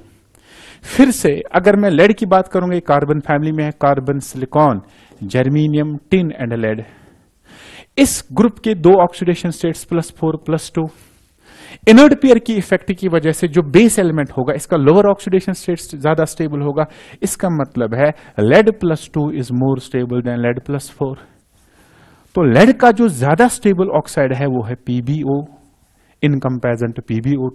फिर से अगर मैं लेड की बात करूंगा कार्बन फैमिली में है carbon silicon germanium tin and lead इस ग्रुप के दो oxidation states plus four plus two inert pair की इफेक्ट की वजह से जो बेस एलिमेंट होगा इसका लोअर ऑक्सीडेशन स्टेट ज्यादा स्टेबल होगा इसका मतलब है lead plus two is more stable than lead plus four तो लेड का जो ज्यादा स्टेबल ऑक्साइड है वो है पीबीओ इन कंपेरिजन टू पीबीओ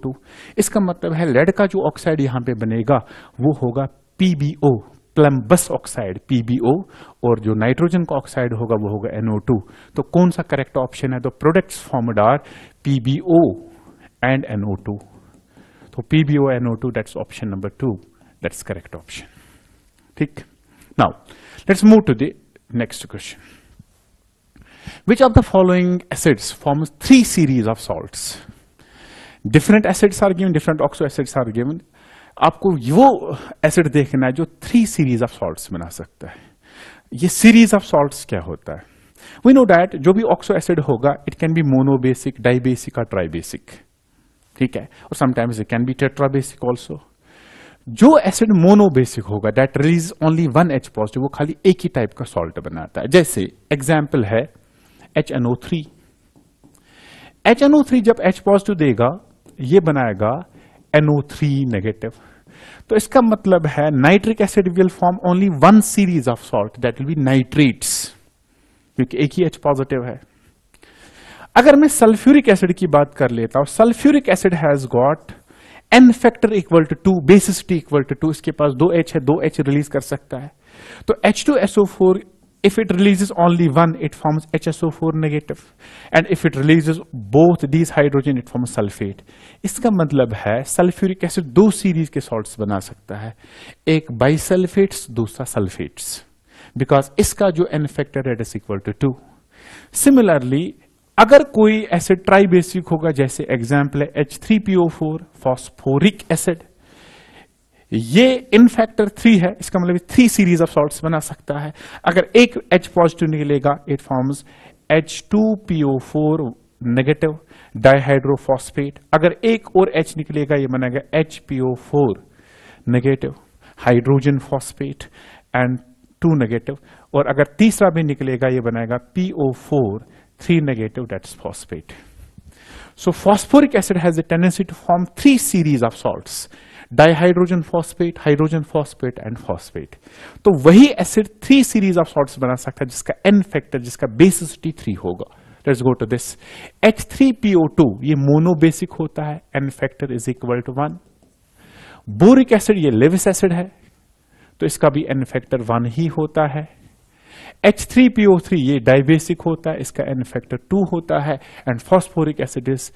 इसका मतलब है लेड का जो ऑक्साइड यहां पे बनेगा वो होगा पीबीओ प्लम्बस ऑक्साइड पीबीओ और जो नाइट्रोजन का ऑक्साइड होगा वो होगा एनओ टू तो कौन सा करेक्ट ऑप्शन है तो product formed are PbO and NO two तो PbO two that's option number two that's correct option ठीक now let's move to the next question Which of the following acids forms three series of salts? Different acids are given, different oxo acids are given. आपको वो acid देखना है जो three series of salts बना सकता है ये series of salts क्या होता है वी नो डैट जो भी ऑक्सो एसिड होगा it can be monobasic dibasic और ट्राई ठीक है और sometimes it can be tetra also जो एसिड मोनो बेसिक होगा that release only one H positive वो खाली एक ही टाइप का सॉल्ट बनाता है जैसे एग्जाम्पल है HNO3 HNO3 जब H पॉजिटिव देगा ये बनाएगा NO3 नेगेटिव तो इसका मतलब है nitric acid will form only one series of salt that will be nitrates क्योंकि एक ही एच पॉजिटिव है अगर मैं सल्फ्यूरिक एसिड की बात कर लेता हूं sulphuric acid has got n factor equal to two basicity equal to two इसके पास दो एच है दो एच रिलीज कर सकता है तो H two SO four If it releases only one, it forms HSO4 negative. And if it releases both these hydrogen, it forms sulfate. iska matlab hai sulfuric acid do series ke salts bana sakta hai ek bisulfates dusra sulfates because iska jo n factor एड is equal to 2 similarly अगर कोई acid tribasic होगा जैसे example है H three PO four phosphoric acid ये n factor three है इसका मतलब थ्री सीरीज ऑफ सॉल्ट बना सकता है अगर एक एच पॉजिटिव निकलेगा it forms H two PO four negative dihydrophosphate अगर एक और एच निकलेगा ये बनेगा H PO four negative hydrogen phosphate and two negative और अगर तीसरा भी निकलेगा ये बनाएगा PO four three negative that's phosphate so phosphoric acid has a tendency to form three series of salts dihydrogen phosphate hydrogen phosphate and phosphate तो वही acid three series of salt बना सकता है जिसका एन फैक्टर जिसका basicity three होगा let's go to this H three PO two ये monobasic होता है n factor is equal to one boric acid ये लिविस एसिड है तो इसका भी एन फैक्टर वन ही होता है एच थ्री पीओ थ्री ये डाइबेसिक होता है इसका एन फैक्टर टू होता है and phosphoric acid is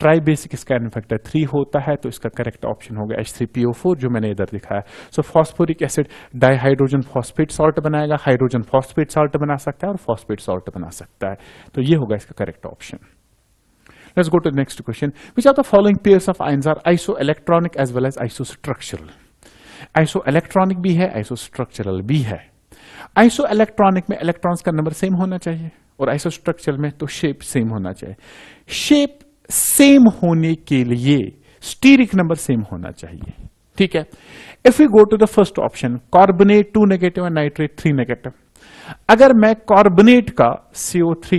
tri basic इसका एन फैक्टर थ्री होता है तो इसका करेक्ट ऑप्शन होगा H three P O four जो मैंने इधर दिखाया so phosphoric acid dihydrogen phosphate salt बनाएगा हाइड्रोजन फॉस्फेट सॉल्ट बना सकता है और फॉस्फेट सॉल्ट बना सकता है तो ये होगा इसका correct option let's go to next question which are the following of of following are iso electronic as well as iso structural iso electronic भी है आइसो स्ट्रक्चरल भी है आइसो इलेक्ट्रॉनिक में इलेक्ट्रॉन्स का नंबर सेम होना चाहिए और iso structure में तो शेप सेम होना चाहिए शेप सेम होने के लिए स्टीरिक नंबर सेम होना चाहिए ठीक है if you go to the first option carbonate two negative and nitrate three negative अगर मैं कार्बोनेट का CO three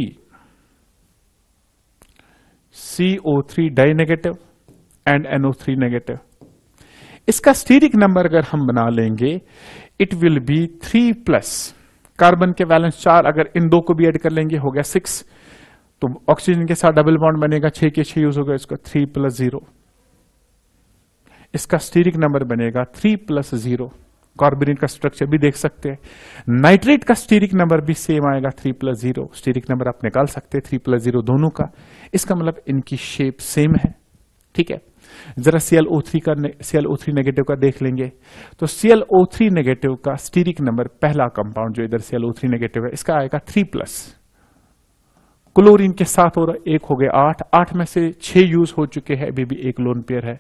CO three di negative and NO three negative इसका स्टीरिक नंबर अगर हम बना लेंगे it will be three plus carbon के balance चार अगर इन दो को भी ऐड कर लेंगे हो गया सिक्स तो ऑक्सीजन के साथ डबल बॉन्ड बनेगा छह के छह यूज होगा इसका थ्री प्लस जीरो इसका स्टीरिक नंबर बनेगा थ्री प्लस जीरो कार्बोनेट का स्ट्रक्चर भी देख सकते हैं नाइट्रेट का स्टीरिक नंबर भी सेम आएगा three plus zero steric number आप निकाल सकते हैं थ्री प्लस जीरो दोनों का इसका मतलब इनकी शेप सेम है ठीक है जरा सी एल ओ थ्री का C L O three negative का देख लेंगे तो C L O three negative का स्टीरिक नंबर पहला कंपाउंड जो इधर C L O three negative है इसका आएगा थ्री प्लस क्लोरीन के साथ और एक हो गए आठ आठ में से छह यूज हो चुके हैं अभी भी एक लोन पेयर है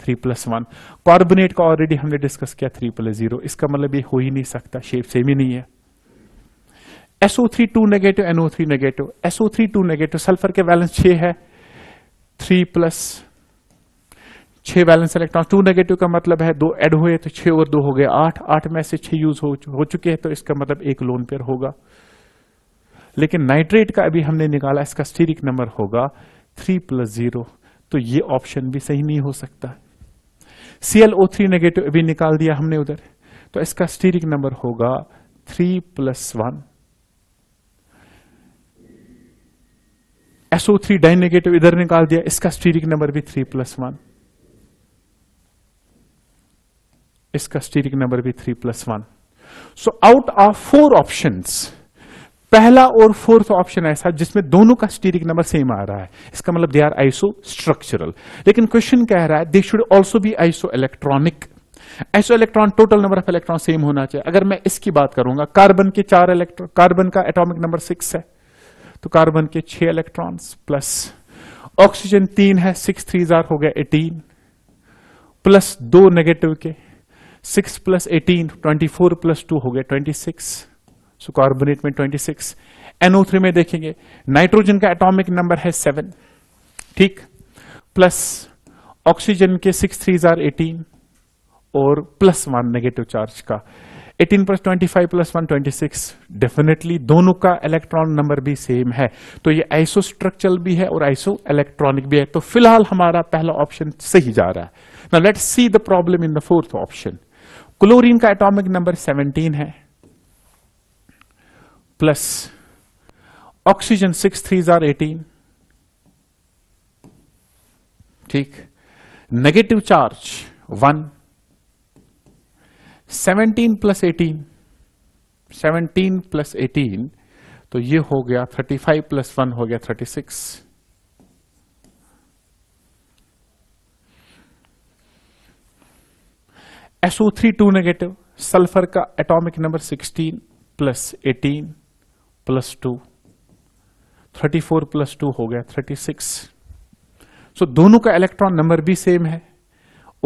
थ्री प्लस वन कार्बोनेट का ऑलरेडी हमने डिस्कस किया थ्री प्लस जीरो इसका मतलब ये हो ही नहीं सकता शेप सेम ही नहीं है SO three two negative NO three negative SO three two negative sulphur के बैलेंस छ है थ्री प्लस छह बैलेंस इलेक्ट्रॉन टू नेगेटिव का मतलब है दो एड हुए तो छह और दो हो गए आठ आठ में से छह यूज हो, हो चुके हैं तो इसका मतलब एक लोन पेयर होगा लेकिन नाइट्रेट का अभी हमने निकाला इसका स्टीरिक नंबर होगा थ्री प्लस जीरो तो ये ऑप्शन भी सही नहीं हो सकता सीएलओ ओ थ्री नेगेटिव अभी निकाल दिया हमने उधर तो इसका स्टीरिक नंबर होगा three plus one SO three negative इधर निकाल दिया इसका स्टीरिक नंबर भी थ्री प्लस वन इसका स्टीरिक नंबर भी three plus one so out of four options पहला और फोर्थ ऑप्शन ऐसा जिसमें दोनों का स्टीरिक नंबर सेम आ रहा है इसका मतलब दे आर आइसो स्ट्रक्चरल लेकिन क्वेश्चन कह रहा है दे शुड ऑल्सो भी iso electronic iso electron total number of electron same होना चाहिए अगर मैं इसकी बात करूंगा कार्बन के चार इलेक्ट्रॉन कार्बन का एटॉमिक नंबर सिक्स है तो कार्बन के छह इलेक्ट्रॉन्स प्लस ऑक्सीजन तीन है सिक्स थ्री जार हो गया एटीन प्लस दो नेगेटिव के six plus eighteen twenty four plus two हो गया ट्वेंटी सिक्स सो कार्बोनेट में 26 थ्री में देखेंगे नाइट्रोजन का एटॉमिक नंबर है 7 ठीक प्लस ऑक्सीजन के सिक्स थ्री आर एटीन और प्लस वन नेगेटिव चार्ज का 18 प्लस 25 प्लस 126 डेफिनेटली दोनों का इलेक्ट्रॉन नंबर भी सेम है तो ये आइसो स्ट्रक्चर भी है और आइसो इलेक्ट्रॉनिक भी है तो फिलहाल हमारा पहला ऑप्शन सही जा रहा है now let's see the problem in the fourth option chlorine का एटॉमिक नंबर 17 है plus oxygen six threes are eighteen ठीक negative charge one seventeen plus eighteen seventeen plus eighteen तो ये हो गया थर्टी फाइव प्लस वन हो गया thirty six SO three two negative sulphur का atomic number sixteen plus eighteen plus two thirty four plus two हो गया thirty six so दोनों का इलेक्ट्रॉन नंबर भी सेम है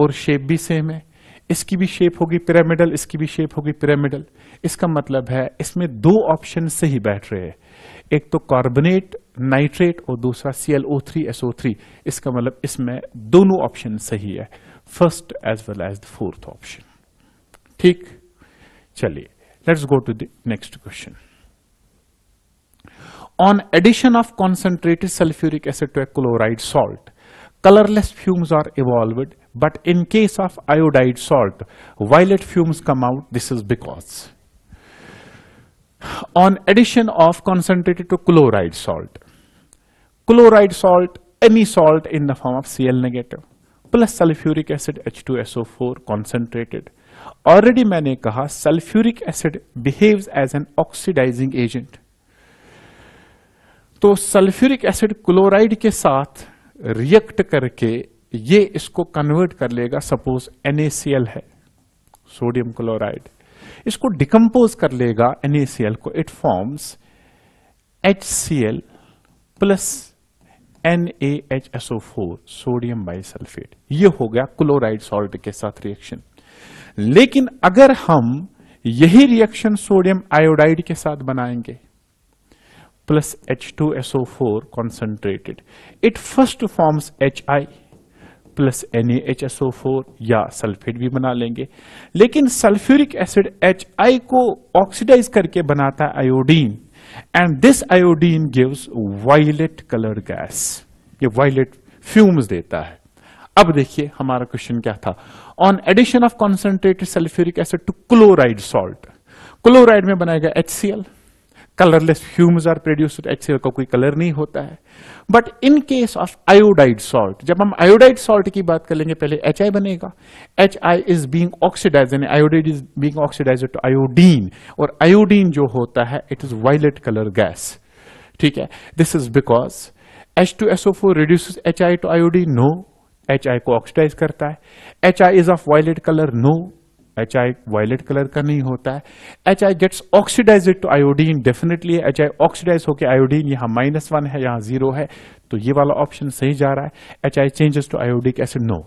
और शेप भी सेम है इसकी भी शेप होगी पिरामिडल इसकी भी शेप होगी पिरामिडल इसका मतलब है इसमें दो ऑप्शन से ही बैठ रहे हैं एक तो कार्बोनेट नाइट्रेट और दूसरा C L O three S O three इसका मतलब इसमें दोनों ऑप्शन सही है first as well as the fourth option ठीक चलिए let's go to the next question On addition of concentrated sulfuric acid to a chloride salt, colorless fumes are evolved, but in case of iodide salt, violet fumes come out. This is because. On addition of concentrated to chloride salt, chloride salt, any salt in the form of Cl negative, plus sulfuric acid H2SO4 concentrated. Already मैंने कहा sulfuric acid behaves as an oxidizing agent. तो sulphuric acid chloride के साथ react करके ये इसको convert कर लेगा सपोज NaCl है सोडियम क्लोराइड इसको डिकम्पोज कर लेगा NaCl को it forms HCl plus NaHSO4 sodium bisulphate ये हो गया क्लोराइड सॉल्ट के साथ रिएक्शन लेकिन अगर हम यही रिएक्शन सोडियम आयोडाइड के साथ बनाएंगे plus H2SO4 concentrated. It first forms HI plus एन या सल्फेट भी बना लेंगे लेकिन सल्फ्यूरिक एसिड एच आई को ऑक्सीडाइज करके बनाता है iodine and this iodine gives violet colour gas ये वायलेट फ्यूम्स देता है अब देखिए हमारा क्वेश्चन क्या था on addition of concentrated sulphuric acid to chloride salt chloride में बनाएगा H C L colourless fumes are produced H का कोई कलर नहीं होता है but in case of iodide salt जब हम आयोडाइड सॉल्ट की बात करेंगे पहले एच आई बनेगा H I is being oxidise यानी iodide is being oxidise to iodine और आयोडीन जो होता है it is violet colour gas ठीक है this is because H two SO four reduce H I to iodine no H I को oxidise करता है H I is of violet colour no H I violet colour का नहीं होता है H I gets oxidised to iodine definitely H I oxidise होकर iodine यहां minus one है यहां जीरो है तो ये वाला ऑप्शन सही जा रहा है H I changes to iodic acid no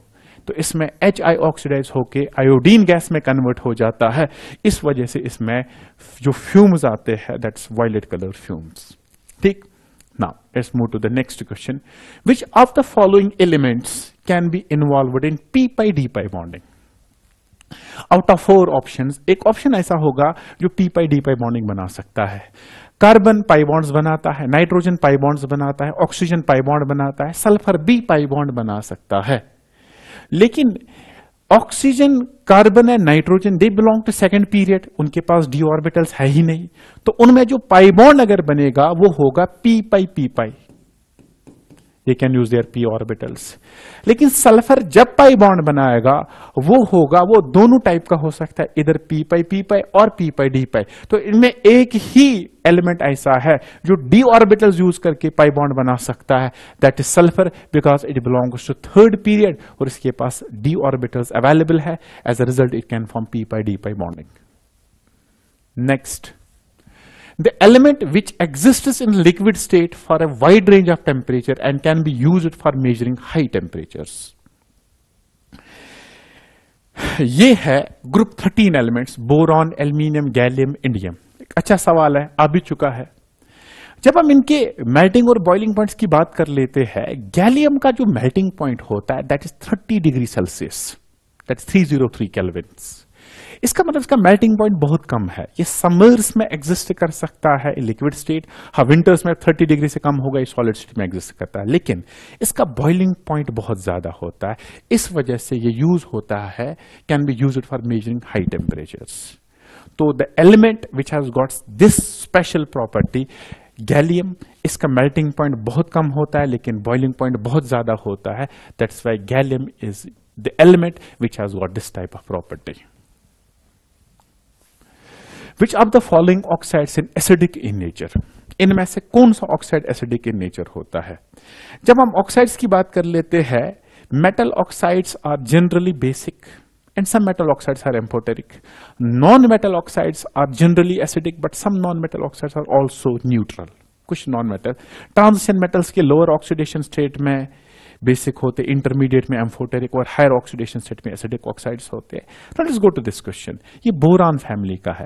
तो इसमें एच आई ऑक्सीडाइज होकर आयोडीन गैस में कन्वर्ट हो जाता है इस वजह से इसमें जो फ्यूम्स आते हैं दैट्स वायलेट कलर फ्यूम्स ठीक now let's move to the next question which of the following elements can be involve in P pi D pi bonding out of four options एक ऑप्शन ऐसा होगा जो P pi D pi bonding बना सकता है carbon पाइबॉन्ड्स बनाता है nitrogen पाइबॉन्ड्स बनाता है ऑक्सीजन पाइबॉन्ड बनाता है सल्फर बी पाइबॉन्ड बना सकता है लेकिन oxygen carbon and nitrogen they belong to second period उनके पास डी ऑर्बिटल्स है ही नहीं तो उनमें जो पाइबॉन्ड अगर बनेगा वो होगा P pi P pi they can use their P orbitals लेकिन सल्फर जब पाई बॉन्ड बनाएगा वो होगा वो दोनों टाइप का हो सकता है इधर पी पाई पी पाई और पी पाई डी पाई तो इनमें एक ही एलिमेंट ऐसा है जो डी ऑर्बिटल्स यूज करके पाई बॉन्ड बना सकता है that is sulphur because it belongs to third period और इसके पास डी ऑर्बिटल्स अवेलेबल है as a result it can form P pi D pi bonding next the element which exists in liquid state for a wide range of temperature and can be used for measuring high temperatures. ये है group 13 elements boron aluminium gallium indium अच्छा सवाल है आ भी चुका है जब हम इनके मेल्टिंग और बॉइलिंग पॉइंट्स की बात कर लेते हैं गैलियम का जो मेल्टिंग पॉइंट होता है that is 30 degree Celsius that is 303 kelvins इसका मतलब इसका मेल्टिंग पॉइंट बहुत कम है ये समर्स में एग्जिस्ट कर सकता है लिक्विड स्टेट हाँ विंटर्स में 30 डिग्री से कम होगा ये सॉलिड स्टेट में एग्जिस्ट करता है लेकिन इसका बॉइलिंग पॉइंट बहुत ज्यादा होता है इस वजह से ये यूज होता है can be use for measuring high temperatures तो the element which has got this special property gallium इसका मेल्टिंग पॉइंट बहुत कम होता है लेकिन बॉइलिंग पॉइंट बहुत ज्यादा होता है that's why gallium is the element which has got this type of property which are the following oxides in acidic in nature इनमें से कौन सा ऑक्साइड एसिडिक इन नेचर होता है जब हम ऑक्साइड्स की बात कर लेते हैं metal oxides are generally basic and some metal oxides are amphoteric. Non-metal oxides are generally acidic, but some non-metal oxides are also neutral. कुछ नॉन मेटल ट्रांजिशन मेटल्स के लोअर ऑक्सीडेशन स्टेट में basic होते intermediate में amphoteric और higher oxidation state में acidic oxides होते हैं go to this question ये बोरान फैमिली का है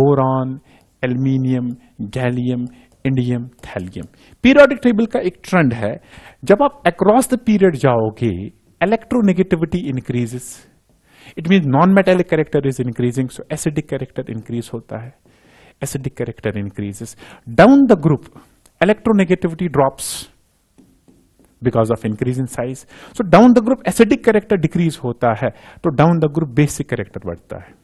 boron aluminium gallium indium thallium periodic table का एक ट्रेंड है जब आप अक्रॉस द पीरियड जाओगे electronegativity increases it mean non metallic character is increasing so acidic character increase होता है acidic character increases down the group electronegativity drops because of increase in size so down the group acidic character decrease होता है तो down the group basic character बढ़ता है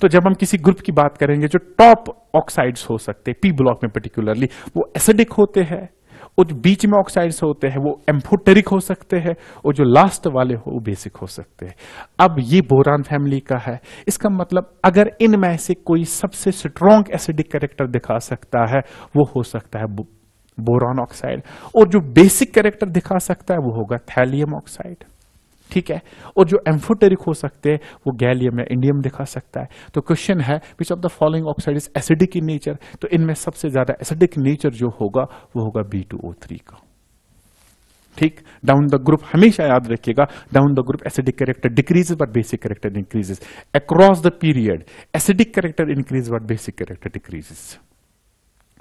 तो जब हम किसी ग्रुप की बात करेंगे जो टॉप ऑक्साइड्स हो सकते हैं पी ब्लॉक में पर्टिकुलरली वो एसिडिक होते हैं और जो बीच में ऑक्साइड्स होते हैं वो एम्फोटेरिक हो सकते हैं और जो लास्ट वाले हो वो बेसिक हो सकते हैं अब ये बोरान फैमिली का है इसका मतलब अगर इनमें से कोई सबसे स्ट्रॉन्ग एसिडिक करेक्टर दिखा सकता है वो हो सकता है बोरॉन ऑक्साइड और जो बेसिक कैरेक्टर दिखा सकता है वो होगा थैलियम ऑक्साइड ठीक है और जो एम्फोटेरिक हो सकते हैं वो गैलियम या इंडियम दिखा सकता है तो क्वेश्चन है which of the following oxide is acidic in nature तो इनमें सबसे ज्यादा एसिडिक नेचर जो होगा वो होगा बी टू ओ थ्री का ठीक डाउन द ग्रुप हमेशा याद रखिएगा down the group acidic character decrease but basic character increases across the period acidic character increase but basic character decreases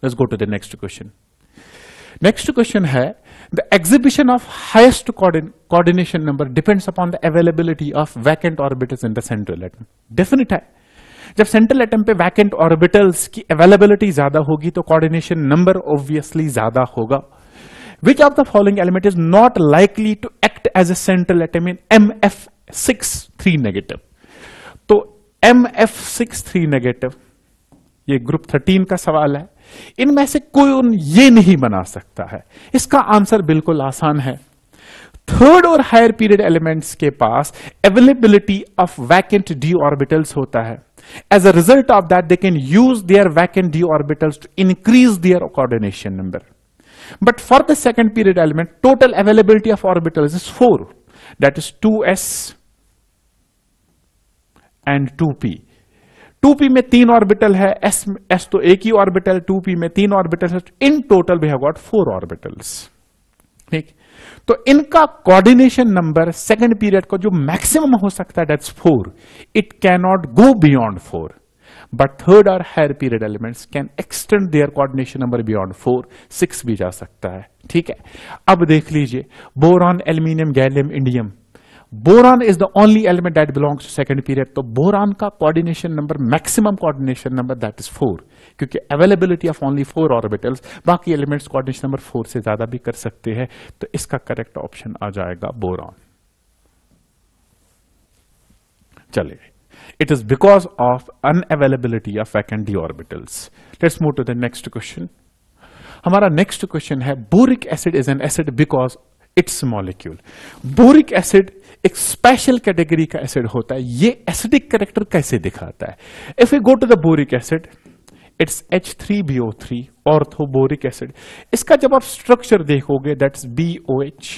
let's go to the next question next question है the exhibition of highest coordination number depends upon the availability of vacant orbitals in the central atom definite है जब central atom पे vacant orbitals की availability ज्यादा होगी तो coordination number obviously ज्यादा होगा which of the following element is not likely to act as a central atom in M F six three negative तो M F six three negative ये group thirteen का सवाल है इनमें से कोई ये नहीं बना सकता है इसका आंसर बिल्कुल आसान है थर्ड और हायर पीरियड एलिमेंट्स के पास availability of vacant D orbitals होता है as a result of that they can use their vacant D orbitals to increase their coordination number but for the second period element total availability of orbital is four that is two S and two P 2p में तीन orbital है s s तो एक ही orbital 2p में तीन orbital है in total we have got four orbitals ठीक तो इनका कोऑर्डिनेशन नंबर सेकंड पीरियड को जो मैक्सिमम हो सकता है that's four it cannot go beyond four but third और higher period elements can extend their coordination number beyond four six भी जा सकता है ठीक है अब देख लीजिए boron aluminium gallium indium boron is the only element that belongs to second period तो बोरान का coordination number maximum coordination number that is four क्योंकि availability of only four orbitals बाकी एलिमेंट्स कोऑर्डिनेशन नंबर फोर से ज्यादा भी कर सकते हैं तो इसका करेक्ट ऑप्शन आ जाएगा बोरान चले it is because of unavailability of second D orbitals let's move to the next question हमारा नेक्स्ट क्वेश्चन है boric acid is an acid because its molecule boric acid एक स्पेशल कैटेगरी का acid होता है ये acidic character कैसे दिखाता है if you go to the boric acid its H three B O three boric acid इसका जब आप स्ट्रक्चर देखोगे that's B O H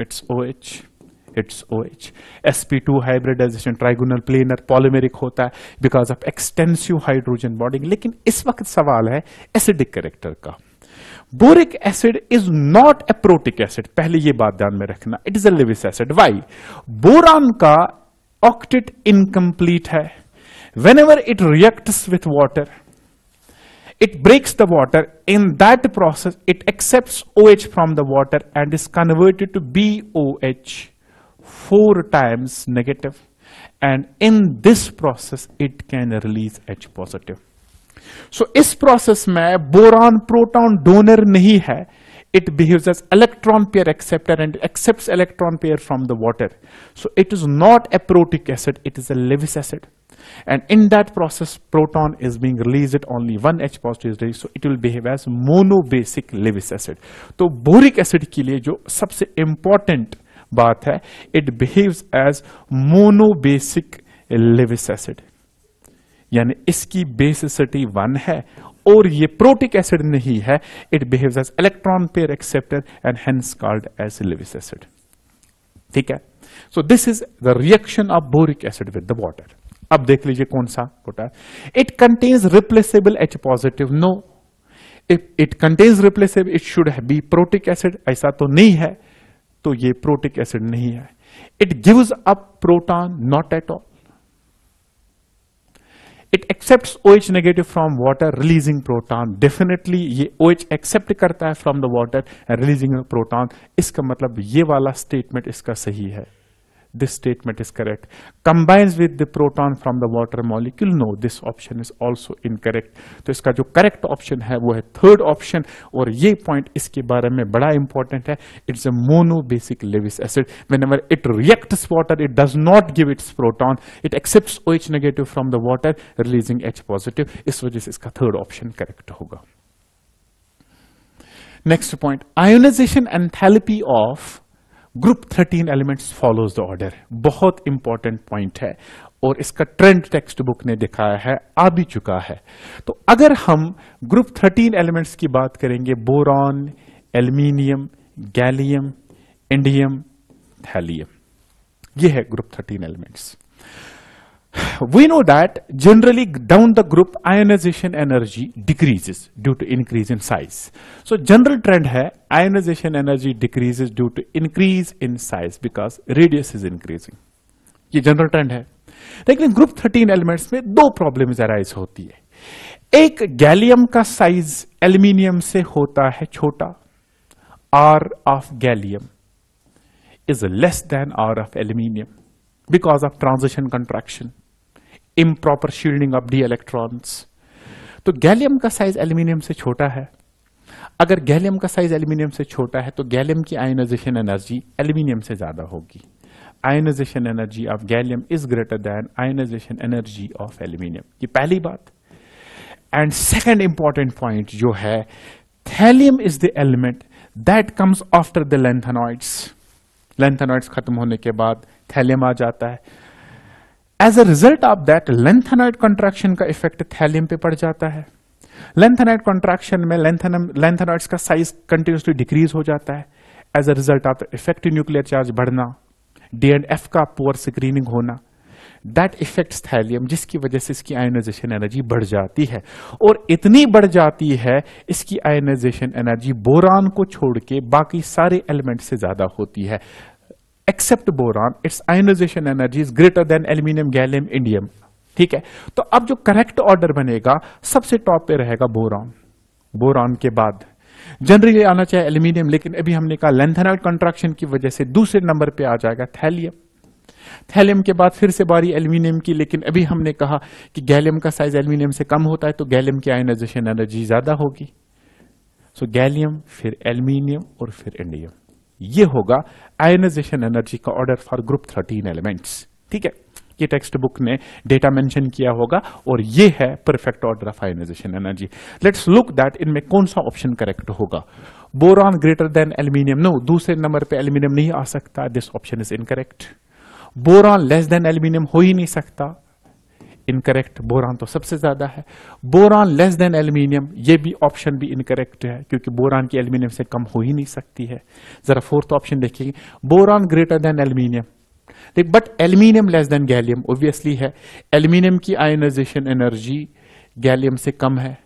it's O H it's O H S P two hybridisation trigonal planar polymeric होता है because of extensive hydrogen bonding लेकिन इस वक्त सवाल है एसिडिक कैरेक्टर का boric acid is not a protic acid पहले यह बात ध्यान में रखना it is a Lewis acid why boron का ऑक्टेट इनकम्प्लीट है whenever it react with water it breaks the water in that process it accept O H from the water and is converted to B O H four times negative and in this process it can release H positive so so, इस प्रोसेस में boron proton donor नहीं है it behave as electron pair acceptor and accept electron pair from the water so it is not a protic acid it is a acid and in that process proton is being released only one H positive so it will behave as monobasic Lewis acid तो boric acid के लिए जो सबसे important बात है it behave as monobasic Lewis acid यानी इसकी basicity one है और ये प्रोटिक एसिड नहीं है it behaves as electron pair acceptor and hence called as Lewis acid ठीक है so this is the reaction of boric acid with the water अब देख लीजिए कौन सा पोटास it contains replaceable H positive no it contains replaceable it should be protic acid ऐसा तो नहीं है तो ये प्रोटिक एसिड नहीं है it gives up proton not at all it accept O H negative from water releasing proton definitely ये O H accept करता है from the water releasing proton इसका मतलब ये वाला स्टेटमेंट इसका सही है this statement is correct. Combines with the proton from the water molecule, no, this option is also incorrect. to iska jo correct option hai wo hai third option aur ye point iske bare mein bada important hai It's a mono basic Lewis acid. Whenever it reacts water, it does not give its proton. It accepts OH negative from the water, releasing H positive. is wajah se iska third option correct hoga Next point, ionization enthalpy of group 13 elements follows the order बहुत important point है और इसका trend text book ने दिखाया है आ भी चुका है तो अगर हम ग्रुप 13 एलिमेंट्स की बात करेंगे boron aluminium gallium indium thallium यह है group 13 elements We know that generally down the group ionization energy decreases due to increase in size. So general trend hai ionization energy decreases due to increase in size because radius is increasing. ye general trend hai lekin group 13 elements mein do problems arise hoti hai ek gallium ka size aluminium se hota hai छोटा r of gallium is less than r of aluminium because of transition contraction improper shielding of D electrons तो gallium का size aluminium से छोटा है अगर gallium का size aluminium से छोटा है तो गैलियम की आयोनाइजेशन एनर्जी एल्यूमिनियम से ज्यादा होगी ionisation energy of gallium is greater than ionisation energy of aluminium ये पहली बात एंड सेकेंड इंपॉर्टेंट पॉइंट जो है thallium is the element that comes after the lanthanoids lanthanoids खत्म होने के बाद थैलियम आ जाता है as a result of that lanthanide contraction का इफेक्ट थैलियम पे पड़ जाता है लेंथेनाइड कॉन्ट्रेक्शन में लेंथेनाइड्स का साइज कंटिन्यूसली डिक्रीज हो जाता है as a result of effect nuclear charge बढ़ना डी एंड एफ का पोअर स्क्रीनिंग होना दैट इफेक्ट थैलियम जिसकी वजह से इसकी आयोनाइजेशन एनर्जी बढ़ जाती है और इतनी बढ़ जाती है इसकी आयोनाइजेशन एनर्जी बोरान को छोड़ के बाकी सारे एलिमेंट से ज्यादा होती है except boron it's ionization energy is greater than aluminium gallium indium ठीक है तो अब जो करेक्ट ऑर्डर बनेगा सबसे टॉप पे रहेगा बोरॉन बोरॉन के बाद जनरली आना चाहिए एल्यूमिनियम लेकिन अभी हमने कहा लेंथेनाइल कंट्रैक्शन की वजह से दूसरे नंबर पे आ जाएगा थैलियम थैलियम के बाद फिर से बारी एल्यूमिनियम की लेकिन अभी हमने कहा कि गैलियम का साइज एल्यूमिनियम से कम होता है तो गैलियम की आयोनाइजेशन एनर्जी ज्यादा होगी सो गैलियम फिर एल्यूमिनियम और फिर इंडियम ये होगा आयनाइजेशन एनर्जी का order for group thirteen elements ठीक है ये टेक्स्ट बुक ने डेटा मेंशन किया होगा और ये है perfect order of ionization energy let's look that इनमें कौन सा ऑप्शन करेक्ट होगा boron greater than aluminium no दूसरे नंबर पे एल्यूमिनियम नहीं आ सकता this option is incorrect boron less than aluminium हो ही नहीं सकता इनकरेक्ट बोरान तो सबसे ज़्यादा है बोरान लेस देन एल्यूमिनियम ये भी ऑप्शन भी इनकरेक्ट है क्योंकि बोरान की एल्यूमिनियम से कम हो ही नहीं सकती है ज़रा फोर्थ ऑप्शन देखिए बोरान ग्रेटर देन एल्यूमिनियम देख but aluminium less than gallium obviously है एल्यूमिनियम की आयोनाइजेशन एनर्जी गैलियम से कम है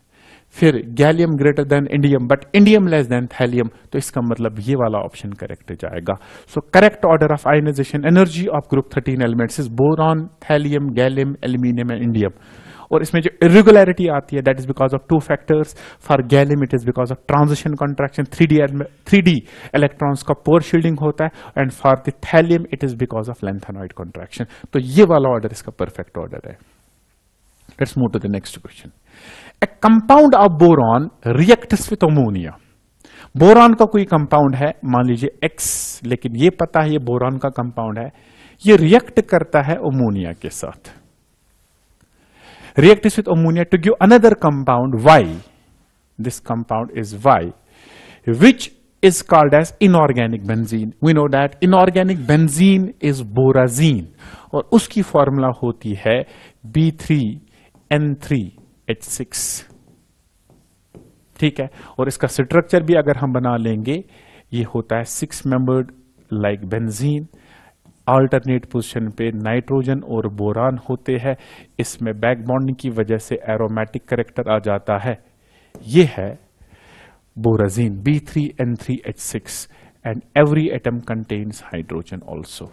फिर gallium greater than indium but indium less than thallium तो इसका मतलब ये वाला ऑप्शन करेक्ट जाएगा so correct order of ionization energy of group thirteen elements is boron thallium gallium aluminium and indium और इसमें जो इरेगुलरिटी आती है that is because of two factors for gallium it is because of transition contraction three d three d electrons का poor shielding होता है and for the thallium it is because of lanthanoid contraction तो ये वाला order इसका perfect order है let's move to the next question a compound of boron reacts with ammonia. Boron का कोई कंपाउंड है मान लीजिए एक्स लेकिन यह पता है यह बोरॉन का कंपाउंड है यह रिएक्ट करता है अमोनिया के साथ react with ammonia to give another compound Y this compound is Y which is called as inorganic benzene. We know that inorganic benzene is borazine और उसकी फॉर्मूला होती है B3N3 एच सिक्स ठीक है और इसका स्ट्रक्चर भी अगर हम बना लेंगे ये होता है six membered like benzene alternate position पे नाइट्रोजन और बोरान होते हैं इसमें बैक बॉन्डिंग की वजह से एरोमेटिक करेक्टर आ जाता है ये है borazine B three N three H six and every atom contains hydrogen also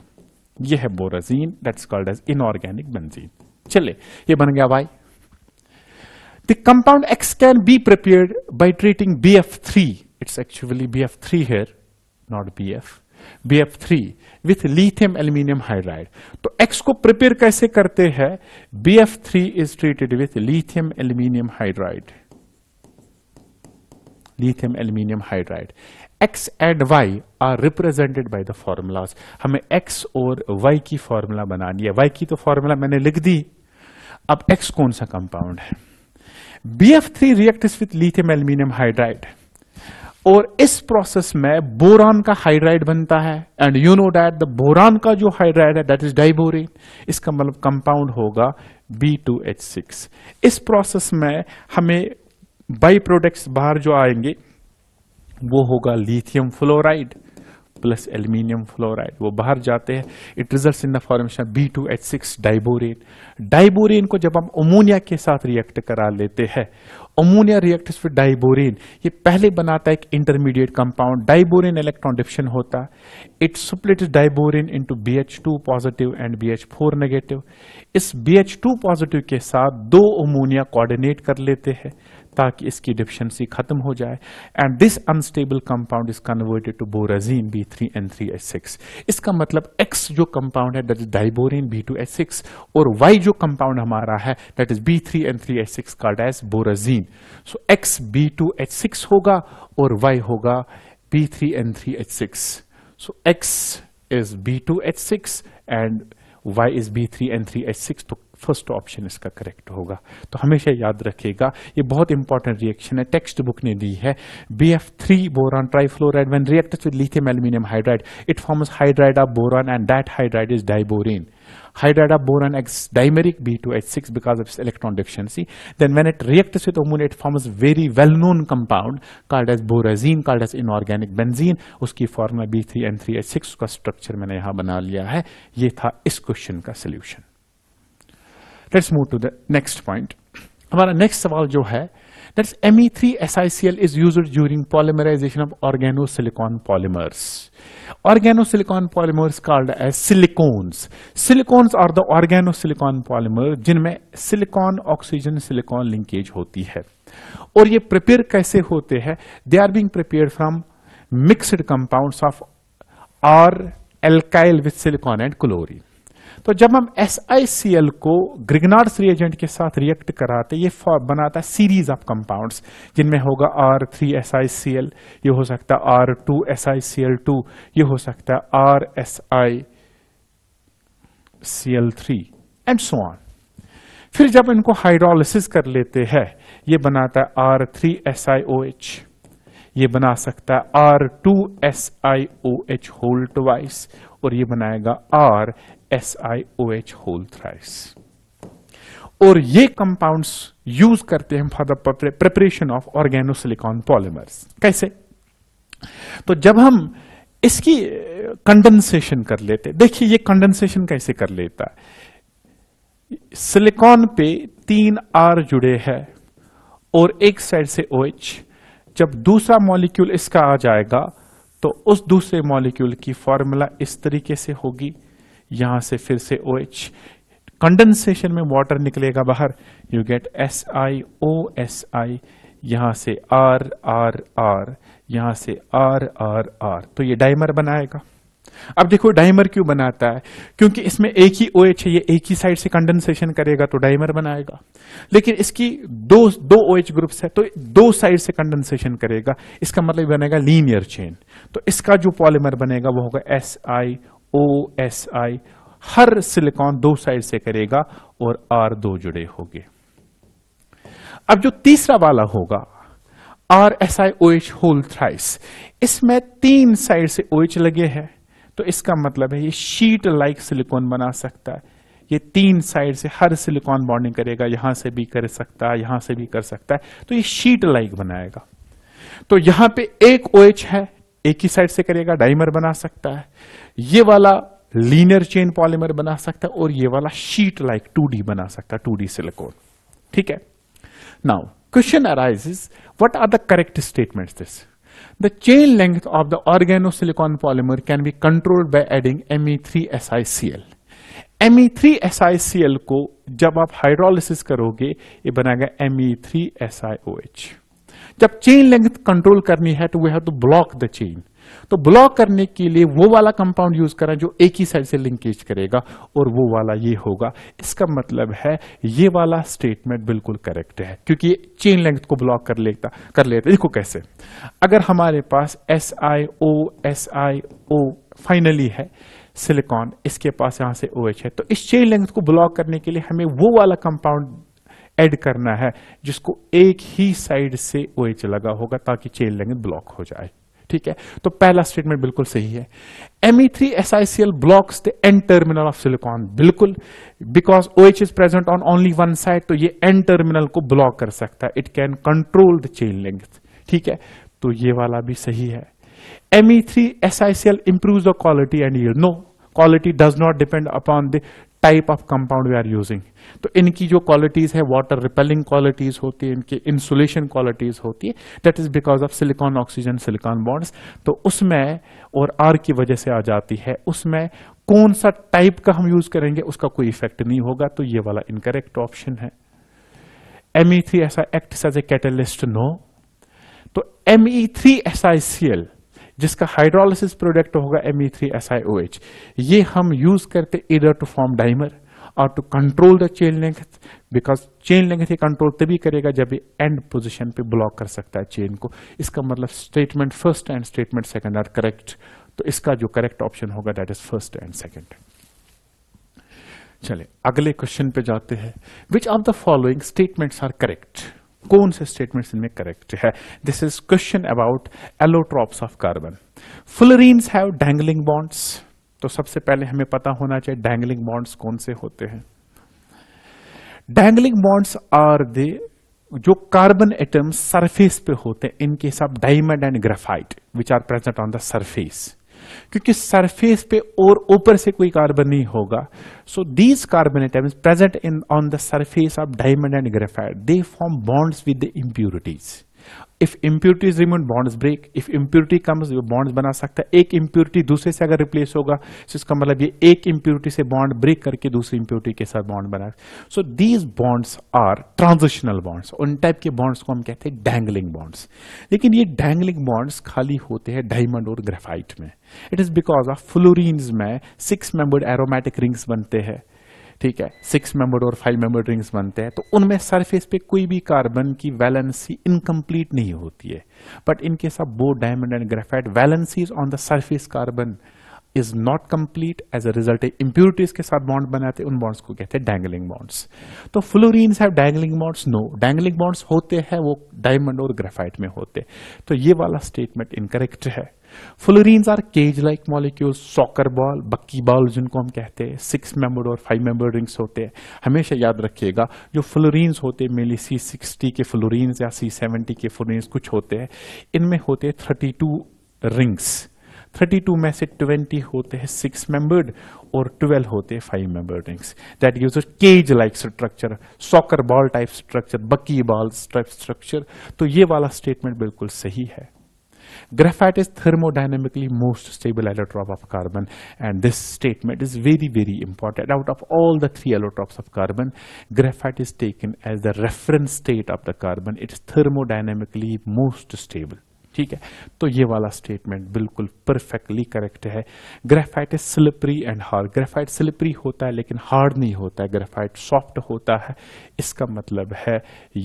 यह है borazine that's called as inorganic benzene चले ये बन गया भाई The compound X can be prepared by treating BF3, it's actually BF3 here, not BF, BF3 with lithium aluminium hydride. तो X ko prepare kaise karte hai? BF3 is treated with lithium aluminium hydride. Lithium aluminium hydride. X and Y are represented by the formulas. Hame X और Y ki formula banani hai. Y ki to formula maine लिख di. Ab X kaun sa compound hai? BF3 reacts with lithium aluminium hydride. और इस प्रोसेस में boron का hydride बनता है and you know that the boron का जो हाइड्राइड है दैट इज डाइबोरिन इसका मतलब कंपाउंड होगा B2H6 इस प्रोसेस में हमें बाई प्रोडक्ट्स बाहर जो आएंगे वो होगा lithium fluoride plus aluminium fluoride वो बाहर जाते हैं it result in the formation B two H six diborane diborane को जब हम अमोनिया के साथ रिएक्ट करा लेते हैं अमोनिया रिएक्ट विद डाइबोरेन ये पहले बनाता है एक इंटरमीडिएट कंपाउंड डाइबोरेन इलेक्ट्रॉन डिप्शन होता है it split diborane H two positive and four negative इस टू पॉजिटिव के साथ दो अमोनिया कोऑर्डिनेट कर लेते हैं ताकि इसकी डिफिशंसी खत्म हो जाए and this unstable compound is converted to borazine B three N three H six इसका मतलब एक्स जो कंपाउंड है that is diborane B two H six और वाई जो कंपाउंड हमारा है that is B three N three H six का that's borazine so X B two H six होगा और वाई होगा B three N three H six so X is B two H six and Y is B three N three H six तो first option इसका correct होगा तो हमेशा याद रखेगा ये बहुत इंपॉर्टेंट रिएक्शन है टेक्स्ट बुक ने दी है B F three boron trifluoride when react with lithium aluminium hydride it forms hydride of boron and that hydride is diborane hydride of boron acts dimeric B2H6 because of its electron deficiency. Then when it reacts with ammonia, it forms very well-known compound called as borazine, called as inorganic benzene. उसकी H B3N3H6 का structure मैंने यहां बना लिया है ये था इस क्वेश्चन का solution let's move to the next point हमारा नेक्स्ट सवाल जो है that's M E three S I C L is use during polymerization of organosilicon polymers organosilicon polymers called as silicones silicones are the organosilicon polymer जिनमें silicon oxygen silicon linkage होती है और ये prepare कैसे होते हैं they are being prepared from mixed compound of R alkyl with silicon and chlorine तो जब हम एस को ग्रिगनार्स रिएजेंट के साथ रिएक्ट कराते ये बनाता है सीरीज ऑफ कंपाउंड्स जिनमें होगा R three S I C L ये हो सकता है R two S I C L two ये हो सकता है R S I C L three and so on फिर जब इनको हाइड्रोलिसिस कर लेते हैं ये बनाता है R three S I O H ये बना सकता है R two S I O H whole twice और ये बनाएगा R S I O H whole thrice और ये कंपाउंड्स यूज करते हैं for the preparation of organosilicon polymers कैसे तो जब हम इसकी कंडेंसेशन कर लेते देखिए ये कंडेंसेशन कैसे कर लेता सिलिकॉन पे तीन आर जुड़े हैं और एक साइड से ओ एच जब दूसरा मॉलिक्यूल इसका आ जाएगा तो उस दूसरे मॉलिक्यूल की फॉर्मूला इस तरीके से होगी यहां से फिर से ओ एच कंडेंसेशन में वाटर निकलेगा बाहर you get S I O S I यहां से आर आर आर यहां से आर आर आर तो ये डाइमर बनाएगा अब देखो डाइमर क्यों बनाता है क्योंकि इसमें एक ही ओ एच है ये एक ही साइड से कंडेंसेशन करेगा तो डाइमर बनाएगा लेकिन इसकी दो दो ओ एच ग्रुप्स है तो दो साइड से कंडेंसेशन करेगा इसका मतलब बनेगा लीनियर चेन तो इसका जो पॉलीमर बनेगा वो होगा S I O S I हर सिलिकॉन दो साइड से करेगा और आर दो जुड़े होंगे अब जो तीसरा वाला होगा R S I O H whole thrice इसमें तीन साइड से ओ OH एच लगे हैं तो इसका मतलब है ये शीट लाइक सिलिकॉन बना सकता है ये तीन साइड से हर सिलिकॉन बॉन्डिंग करेगा यहां से भी कर सकता है यहां से भी कर सकता है तो ये शीट लाइक बनाएगा तो यहां पे एक ओ OH है एक ही साइड से करेगा डाइमर बना सकता है ये वाला लीनर चेन पॉलीमर बना सकता है और ये वाला शीट लाइक टू बना सकता है टू सिलिकॉन ठीक है now question arise what are the correct statement this the chain length of the organosilicon polymer can be controlled by adding M E three S I C L M E three S I C L को जब आप hydrolysis करोगे ये बनाएगा M E three S I O H जब chain length control करनी है तो we have to block the chain तो ब्लॉक करने के लिए वो वाला कंपाउंड यूज करें जो एक ही साइड से लिंकेज करेगा और वो वाला ये होगा इसका मतलब है ये वाला स्टेटमेंट बिल्कुल करेक्ट है क्योंकि चेन लेंथ को ब्लॉक कर लेता कर लेता देखो कैसे अगर हमारे पास S I O S I O finally है सिलिकॉन इसके पास यहां से ओ OH है तो इस चेन लेंथ को ब्लॉक करने के लिए हमें वो वाला कंपाउंड एड करना है जिसको एक ही साइड से ओ OH लगा होगा ताकि चेन लेंगे ब्लॉक हो जाए ठीक है तो पहला स्टेटमेंट बिल्कुल सही है M E three S I C L block the end terminal of silicon बिल्कुल because O H is present on only one side तो ये एन टर्मिनल को ब्लॉक कर सकता है it can control the chain length ठीक है तो ये वाला भी सही है M E three S I C L improve the quality and you know quality does not depend upon the type of compound we are using तो इनकी जो क्वालिटीज है वाटर रिपेलिंग क्वालिटीज होती है इनकी इंसुलेशन क्वालिटीज होती है that is because of silicon oxygen silicon bonds तो उसमें और आर की वजह से आ जाती है उसमें कौन सा टाइप का हम यूज करेंगे उसका कोई इफेक्ट नहीं होगा तो ये वाला इनकरेक्ट ऑप्शन है एम ई थ्री ऐसा act as a catalyst no तो M E three S I C L जिसका हाइड्रोलिसिस प्रोडक्ट होगा M three S I O H ये हम यूज करते इधर टू फॉर्म डाइमर और to control the chain length because chain length ही control तभी करेगा जब ये एंड पोजिशन पे ब्लॉक कर सकता है चेन को इसका मतलब statement first and statement second are correct तो इसका जो करेक्ट ऑप्शन होगा that is first and second चले अगले क्वेश्चन पे जाते हैं which of the following statements are correct कौन से स्टेटमेंट्स इनमें करेक्ट है this is question about allotropes of carbon fullerenes have dangling bonds तो सबसे पहले हमें पता होना चाहिए डैंगलिंग बॉन्ड्स कौन से होते हैं डैंगलिंग बॉन्ड्स आर दे जो कार्बन एटम्स सरफेस पे होते हैं इनके साथ diamond and graphite which are present on the surface क्योंकि सरफेस पे और ऊपर से कोई कार्बन नहीं होगा so these carbon atoms present in on the surface of diamond and graphite they form bonds with the impurities if impurity is remove bonds break if impurity comes bonds बना सकता है एक इम्प्योरिटी दूसरे से अगर replace होगा तो इसका मतलब ये एक इम्प्योरिटी से बॉन्ड ब्रेक करके दूसरी इम्प्योरिटी के साथ बॉन्ड बना so these bonds are transitional bonds उन टाइप के बॉन्ड्स को हम कहते हैं डैंगलिंग बॉन्ड्स लेकिन ये डैंगलिंग बॉन्ड्स खाली होते हैं डायमंड और ग्रेफाइट में it is because of fullerene में सिक्स मेंबर्ड एरोमेटिक रिंग्स बनते हैं ठीक है सिक्स मेंबर और फाइव मेंबर रिंग्स बनते हैं तो उनमें सरफेस पे कोई भी कार्बन की वैलेंसी इनकम्प्लीट नहीं होती है बट इनके साथ बो diamond and graphite valency on the surface carbon is not complete as a result impurities के साथ बॉन्ड बनाते उन बॉन्ड्स को कहते हैं डैंगलिंग बॉन्ड्स तो fullerene have dangling bonds no dangling bonds होते हैं वो डायमंड और ग्रेफाइट में होते तो ये वाला स्टेटमेंट इनकरेक्ट है fullerenes are cage like molecule soccer ball buckyball जिनको हम कहते हैं सिक्स मेंबर और फाइव मेंबर रिंग्स होते हैं हमेशा याद रखिएगा जो फ्लोरीन्स होते हैं मेनली सी सिक्सटी के फ्लोरीन्स या सी सेवेंटी के फ्लोरीन्स कुछ होते हैं इनमें होते हैं thirty two rings thirty two में से ट्वेंटी होते हैं सिक्स मेंबर्ड और ट्वेल्व होते हैं five member rings that gives a cage like structure soccer ball type structure bucky ball type structure तो ये वाला स्टेटमेंट बिल्कुल सही है Graphite is thermodynamically most stable allotrope of carbon and this statement is very very important. Out of all the three allotropes of carbon, graphite is taken as the reference state of the carbon. It is thermodynamically most stable. ठीक है तो ये वाला statement बिल्कुल perfectly correct है graphite is slippery and hard graphite slippery होता है लेकिन हार्ड नहीं होता है ग्रेफाइट सॉफ्ट होता है इसका मतलब है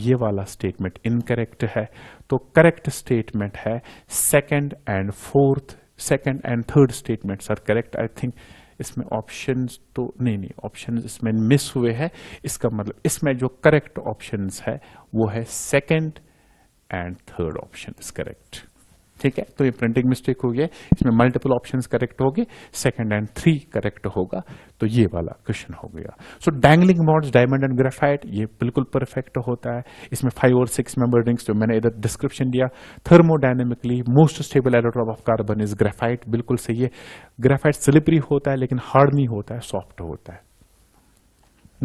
ये वाला स्टेटमेंट इनकरेक्ट है तो करेक्ट स्टेटमेंट है second and fourth second and third statement are correct I think इसमें ऑप्शंस तो नहीं नहीं ऑप्शंस इसमें मिस हुए हैं इसका मतलब इसमें जो करेक्ट ऑप्शंस है वो है second and third option is correct ठीक है तो ये प्रिंटिंग मिस्टेक हो गया इसमें मल्टीपल ऑप्शन करेक्ट हो गए सेकेंड एंड थ्री करेक्ट होगा तो ये वाला क्वेश्चन हो गया so dangling mods diamond and graphite ये बिल्कुल परफेक्ट होता है इसमें फाइव और सिक्स मेंबर रिंग्स जो मैंने इधर डिस्क्रिप्शन दिया thermodynamically most stable allotrope of carbon is graphite बिल्कुल सही है ग्रेफाइट स्लिपरी होता है लेकिन हार्ड नहीं होता है सॉफ्ट होता है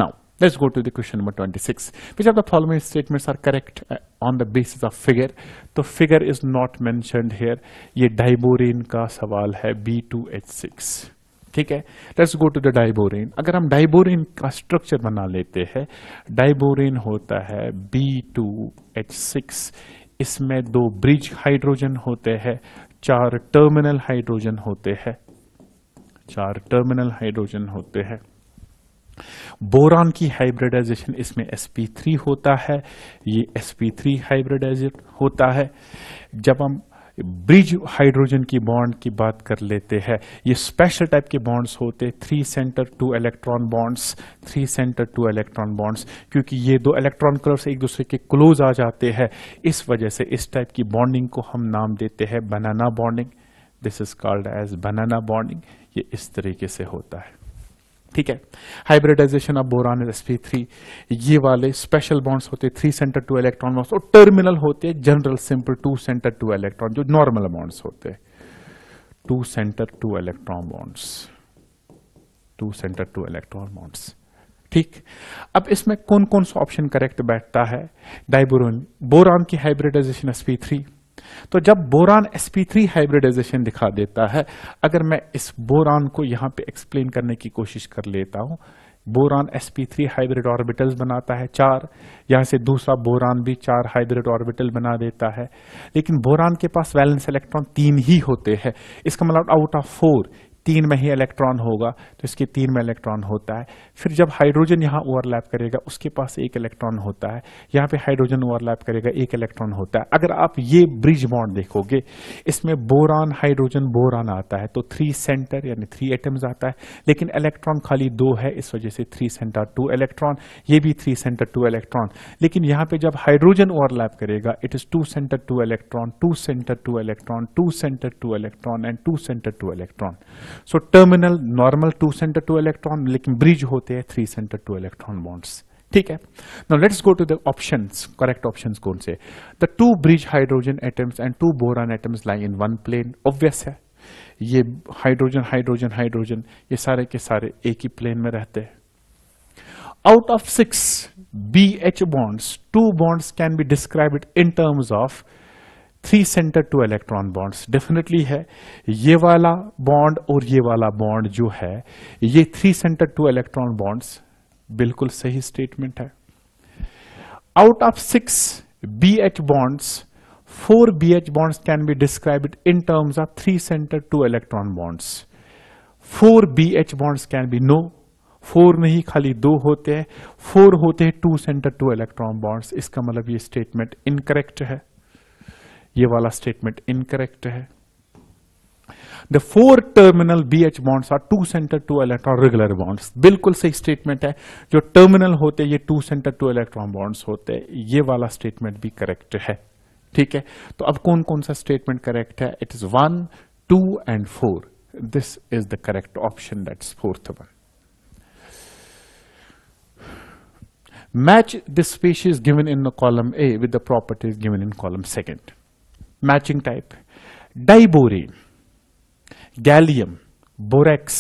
now Let's go to the question number 26. Which of the following statements are correct uh, on the basis of figure? तो figure is not mentioned here. ये diborane का सवाल है B2H6. ठीक है let's go to the diborane अगर हम diborane का स्ट्रक्चर बना लेते हैं डाइबोरेन होता है B2H6 इसमें दो ब्रिज हाइड्रोजन होते हैं चार टर्मिनल हाइड्रोजन होते हैं चार टर्मिनल हाइड्रोजन होते हैं बोरान की हाइब्रिडाइजेशन इसमें sp3 होता है ये sp3 हाइब्रिडाइजेशन होता है जब हम ब्रिज हाइड्रोजन की बॉन्ड की बात कर लेते हैं ये स्पेशल टाइप के बॉन्ड्स होते three center two electron bonds three center two electron bonds क्योंकि ये दो इलेक्ट्रॉन कलर्स एक दूसरे के क्लोज आ जाते हैं इस वजह से इस टाइप की बॉन्डिंग को हम नाम देते हैं banana bonding this is called as banana bonding ये इस तरीके से होता है ठीक है hybridization of boron S P three ये वाले स्पेशल बॉन्ड्स होते हैं three center two electron bonds और टर्मिनल होते हैं general simple two center two electron जो नॉर्मल बॉन्ड्स होते हैं two center two electron bonds two center two electron bonds ठीक अब इसमें कौन कौन सा ऑप्शन करेक्ट बैठता है डाइबोरोन बोरान की हाइब्रिडाइजेशन एस पी थ्री तो जब बोरान sp3 हाइब्रिडाइजेशन दिखा देता है अगर मैं इस बोरान को यहां पे एक्सप्लेन करने की कोशिश कर लेता हूं बोरान sp3 हाइब्रिड ऑर्बिटल्स बनाता है चार यहां से दूसरा बोरान भी चार हाइब्रिड ऑर्बिटल बना देता है लेकिन बोरान के पास वैलेंस इलेक्ट्रॉन तीन ही होते हैं इसका मतलब आउट ऑफ फोर तीन में ही इलेक्ट्रॉन होगा तो इसके तीन में इलेक्ट्रॉन होता है फिर जब हाइड्रोजन यहाँ ओवरलैप करेगा उसके पास एक इलेक्ट्रॉन होता है यहाँ पे हाइड्रोजन ओवरलैप करेगा एक इलेक्ट्रॉन होता है अगर आप ये ब्रिज बॉन्ड देखोगे इसमें बोरान हाइड्रोजन बोरान आता है तो थ्री सेंटर यानी थ्री एटम्स आता है लेकिन इलेक्ट्रॉन खाली दो है इस वजह से थ्री सेंटर टू इलेक्ट्रॉन ये भी थ्री सेंटर टू इलेक्ट्रॉन लेकिन यहाँ पे जब हाइड्रोजन ओवरलैप करेगा it is two center two electron two center two electron two center two electron and two center two electron so terminal normal two center two electron लेकिन bridge होते हैं three center two electron bonds ठीक है no let's go to the option correct option कौन से the two bridge hydrogen atoms and two boron atoms line in one plane obvious है ये hydrogen hydrogen hydrogen ये सारे के सारे एक ही प्लेन में रहते हैं out of six BH bonds, two bonds can be described in terms of three center two electron bonds definitely है ये वाला बॉन्ड और ये वाला बॉन्ड जो है ये three center two electron bonds बिल्कुल सही स्टेटमेंट है out of six B H bonds four B H bonds can be describe in terms of three center two electron bonds four B H bonds can be no four नहीं खाली दो होते हैं four होते हैं two center two electron bonds इसका मतलब ये स्टेटमेंट इनकरेक्ट है ये वाला स्टेटमेंट इनकरेक्ट है the four terminal B H bonds are two center two electron regular bonds बिल्कुल सही स्टेटमेंट है जो टर्मिनल होते ये two center two electron bonds होते ये वाला स्टेटमेंट भी करेक्ट है ठीक है तो अब कौन कौन सा स्टेटमेंट करेक्ट है it is one two and four this is the correct option that's fourth one match this species given in column A with the properties given in column second matching type diborane gallium borax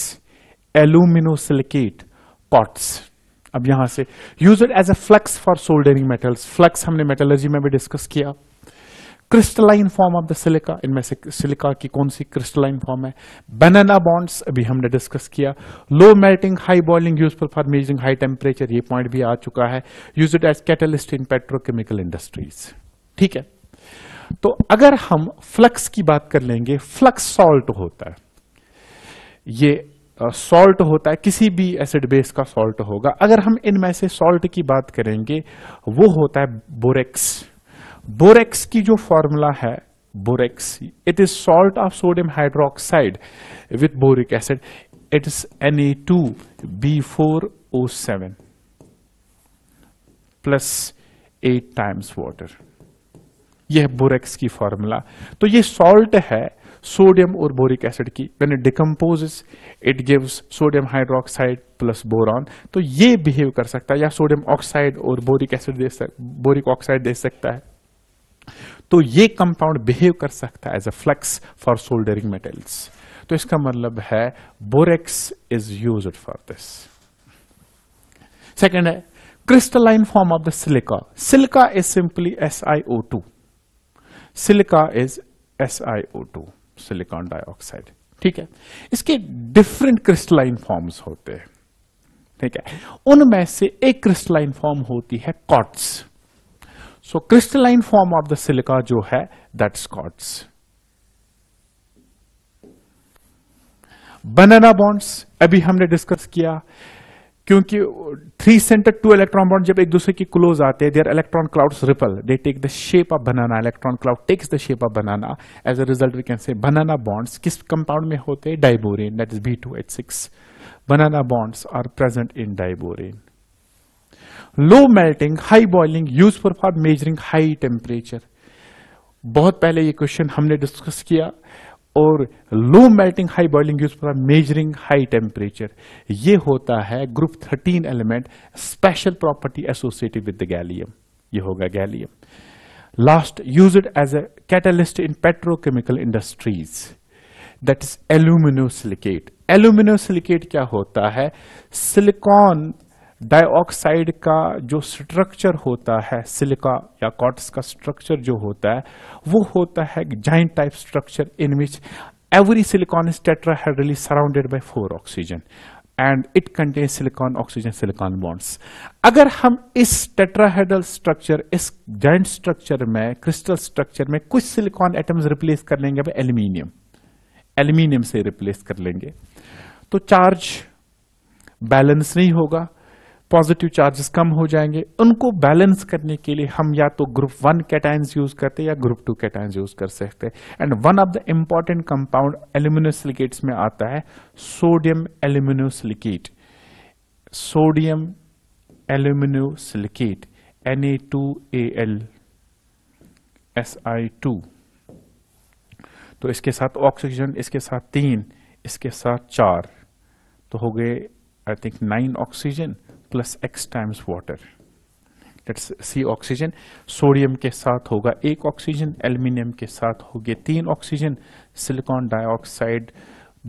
aluminosilicate quartz अब यहां से use as a flux for soldering metals flux हमने metallurgy में भी discuss किया crystalline form of the silica इनमें से silica की कौन सी क्रिस्टलाइन फॉर्म है बनाना बॉन्ड्स अभी हमने डिस्कस किया low melting high boiling useful for measuring high temperature ये पॉइंट भी आ चुका है use it as catalyst in petrochemical industries ठीक है तो अगर हम फ्लक्स की बात कर लेंगे फ्लक्स सॉल्ट होता है ये सॉल्ट होता है किसी भी एसिड बेस का सॉल्ट होगा अगर हम इनमें से सॉल्ट की बात करेंगे वो होता है बोरेक्स बोरेक्स की जो फॉर्मूला है borax it is salt of sodium hydroxide with boric acid it is N A two B four O seven plus eight times water यह बोरेक्स की फॉर्मूला तो ये सॉल्ट है सोडियम और बोरिक एसिड की when it it gives sodium hydroxide plus boron तो ये behave कर सकता है या सोडियम ऑक्साइड और बोरिक एसिड दे सक बोरिक ऑक्साइड दे सकता है तो ये कंपाउंड बिहेव कर सकता है as a flux for soldering metals तो इसका मतलब है borax is use for this second है crystalline form of the silica silica is simply S I O two silica is S I O two silicon dioxide ठीक है इसके different crystalline forms होते हैं ठीक है उनमें से एक क्रिस्टलाइन फॉर्म होती है quartz so crystalline form of the silica जो है दैट्स कॉट्स बनाना बॉन्ड्स अभी हमने डिस्कस किया क्योंकि three center two electron bond जब एक दूसरे के क्लोज आते हैं there electron clouds repel they take the shape of banana electron cloud takes the shape of banana as a result we can say banana bonds किस compound में होते हैं diborane that is B two H six banana bonds are present in diborane low melting high boiling useful for measuring high temperature बहुत पहले ये question हमने discuss किया और low melting high boiling use for measuring high temperature ये होता है group 13 element special property associated with the gallium ये होगा gallium last use as a catalyst in petrochemical industries that is alumino silicate alumino silicate क्या होता है silicon dioxide का जो स्ट्रक्चर होता है सिलिका या कॉट्स का स्ट्रक्चर जो होता है वो होता है giant type structure in which every silicon is tetrahedrally surrounded by four oxygen and it contain silicon oxygen silicon bonds अगर हम इस टेट्राहेडल स्ट्रक्चर इस जॉइंट स्ट्रक्चर में क्रिस्टल स्ट्रक्चर में कुछ सिलिकॉन एटम्स रिप्लेस कर लेंगे अब एल्यूमिनियम एल्यूमिनियम से रिप्लेस कर लेंगे तो चार्ज बैलेंस नहीं होगा पॉजिटिव चार्जेस कम हो जाएंगे उनको बैलेंस करने के लिए हम या तो ग्रुप वन कैटाइन्स यूज करते हैं या ग्रुप टू कैटाइन्स यूज कर सकते हैं and one of the important compound aluminosilicates में आता है sodium aluminosilicate sodium aluminosilicate N A two A L S I two तो इसके साथ ऑक्सीजन इसके साथ तीन इसके साथ चार तो हो गए I think nine oxygen plus X times water let's see oxygen sodium के साथ होगा एक ऑक्सीजन एल्यूमिनियम के साथ हो गए तीन ऑक्सीजन सिलिकॉन डाइऑक्साइड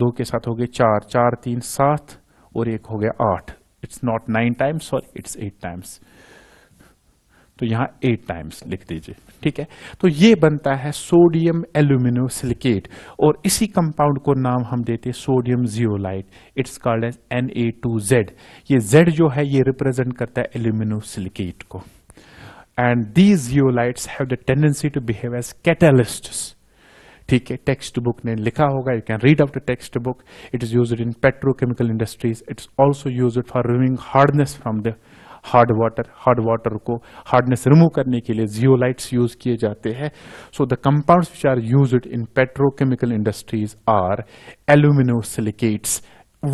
दो के साथ हो गए चार चार तीन सात और एक हो गया आठ इट्स नॉट नाइन टाइम्स और इट्स एट टाइम्स तो यहां एट टाइम्स लिख दीजिए ठीक है तो ये बनता है सोडियम एल्यूमिनो सिलिकेट और इसी कंपाउंड को नाम हम देते हैं sodium zeolite it's called as N A two Z ये जेड जो है ये रिप्रेजेंट करता है एल्यूमिनो सिलिकेट को and these zeolites have the tendency to behave as catalyst ठीक है टेक्स्ट बुक ने लिखा होगा you can read out the text book it is use in petrochemical industries it's also use for removing hardness from the hard water hard water को hardness remove करने के लिए zeolites use किए जाते हैं so the compound which are use in petrochemical industries are alumino silicates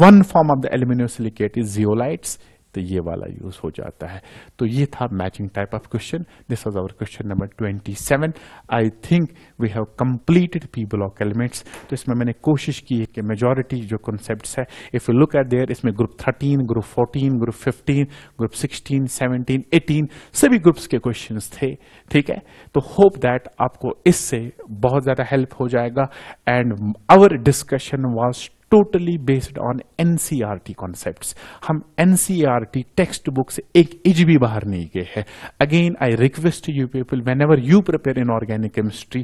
form of the alumino silicate is zeolites तो ये वाला यूज हो जाता है तो ये था matching type of question this was our question number twenty seven I think we have completed P block elements तो इसमें मैंने कोशिश की है कि मेजोरिटी जो कॉन्सेप्ट है if you look at their इसमें group thirteen group fourteen group fifteen group sixteen seventeen eighteen सभी ग्रुप्स के क्वेश्चन थे ठीक है तो होप दैट आपको इससे बहुत ज्यादा हेल्प हो जाएगा and our discussion was totally based on NCERT concept हम एनसीईआरटी टेक्स्ट बुक से एक इज भी बाहर नहीं गए हैं again I request you people whenever you prepare inorganic chemistry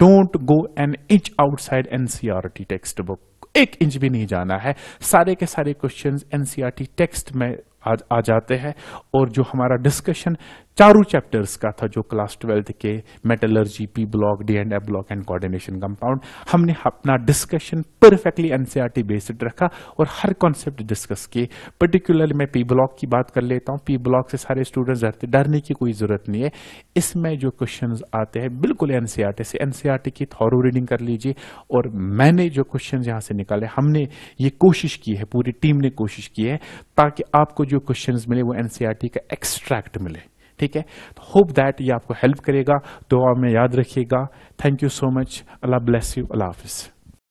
don't go an inch outside NCERT text book एक इंच भी नहीं जाना है सारे के सारे क्वेश्चंस एनसीईआरटी टेक्स्ट में आ, आ जाते हैं और जो हमारा डिस्कशन चारों चैप्टर्स का था जो क्लास ट्वेल्थ के metallurgy P block D and A block and coordination compound हमने अपना डिस्कशन परफेक्टली एनसीईआरटी बेस्ड रखा और हर कॉन्सेप्ट डिस्कस किए पर्टिकुलरली मैं पी ब्लॉक की बात कर लेता हूं पी ब्लॉक से सारे स्टूडेंट्स डरते डरने की कोई जरूरत नहीं है इसमें जो क्वेश्चन आते हैं बिल्कुल एनसीआरटी e से एनसीआरटी e की थॉरो रीडिंग कर लीजिए और मैंने जो क्वेश्चन यहाँ से निकाले हमने ये कोशिश की है पूरी टीम ने कोशिश की है ताकि आपको जो क्वेश्चन मिले वो एनसीआरटी e का एक्सट्रैक्ट मिले ठीक है होप तो दैट ये आपको हेल्प करेगा दुआ में याद रखिएगा thank you so much Allah bless you Allah हाफिज़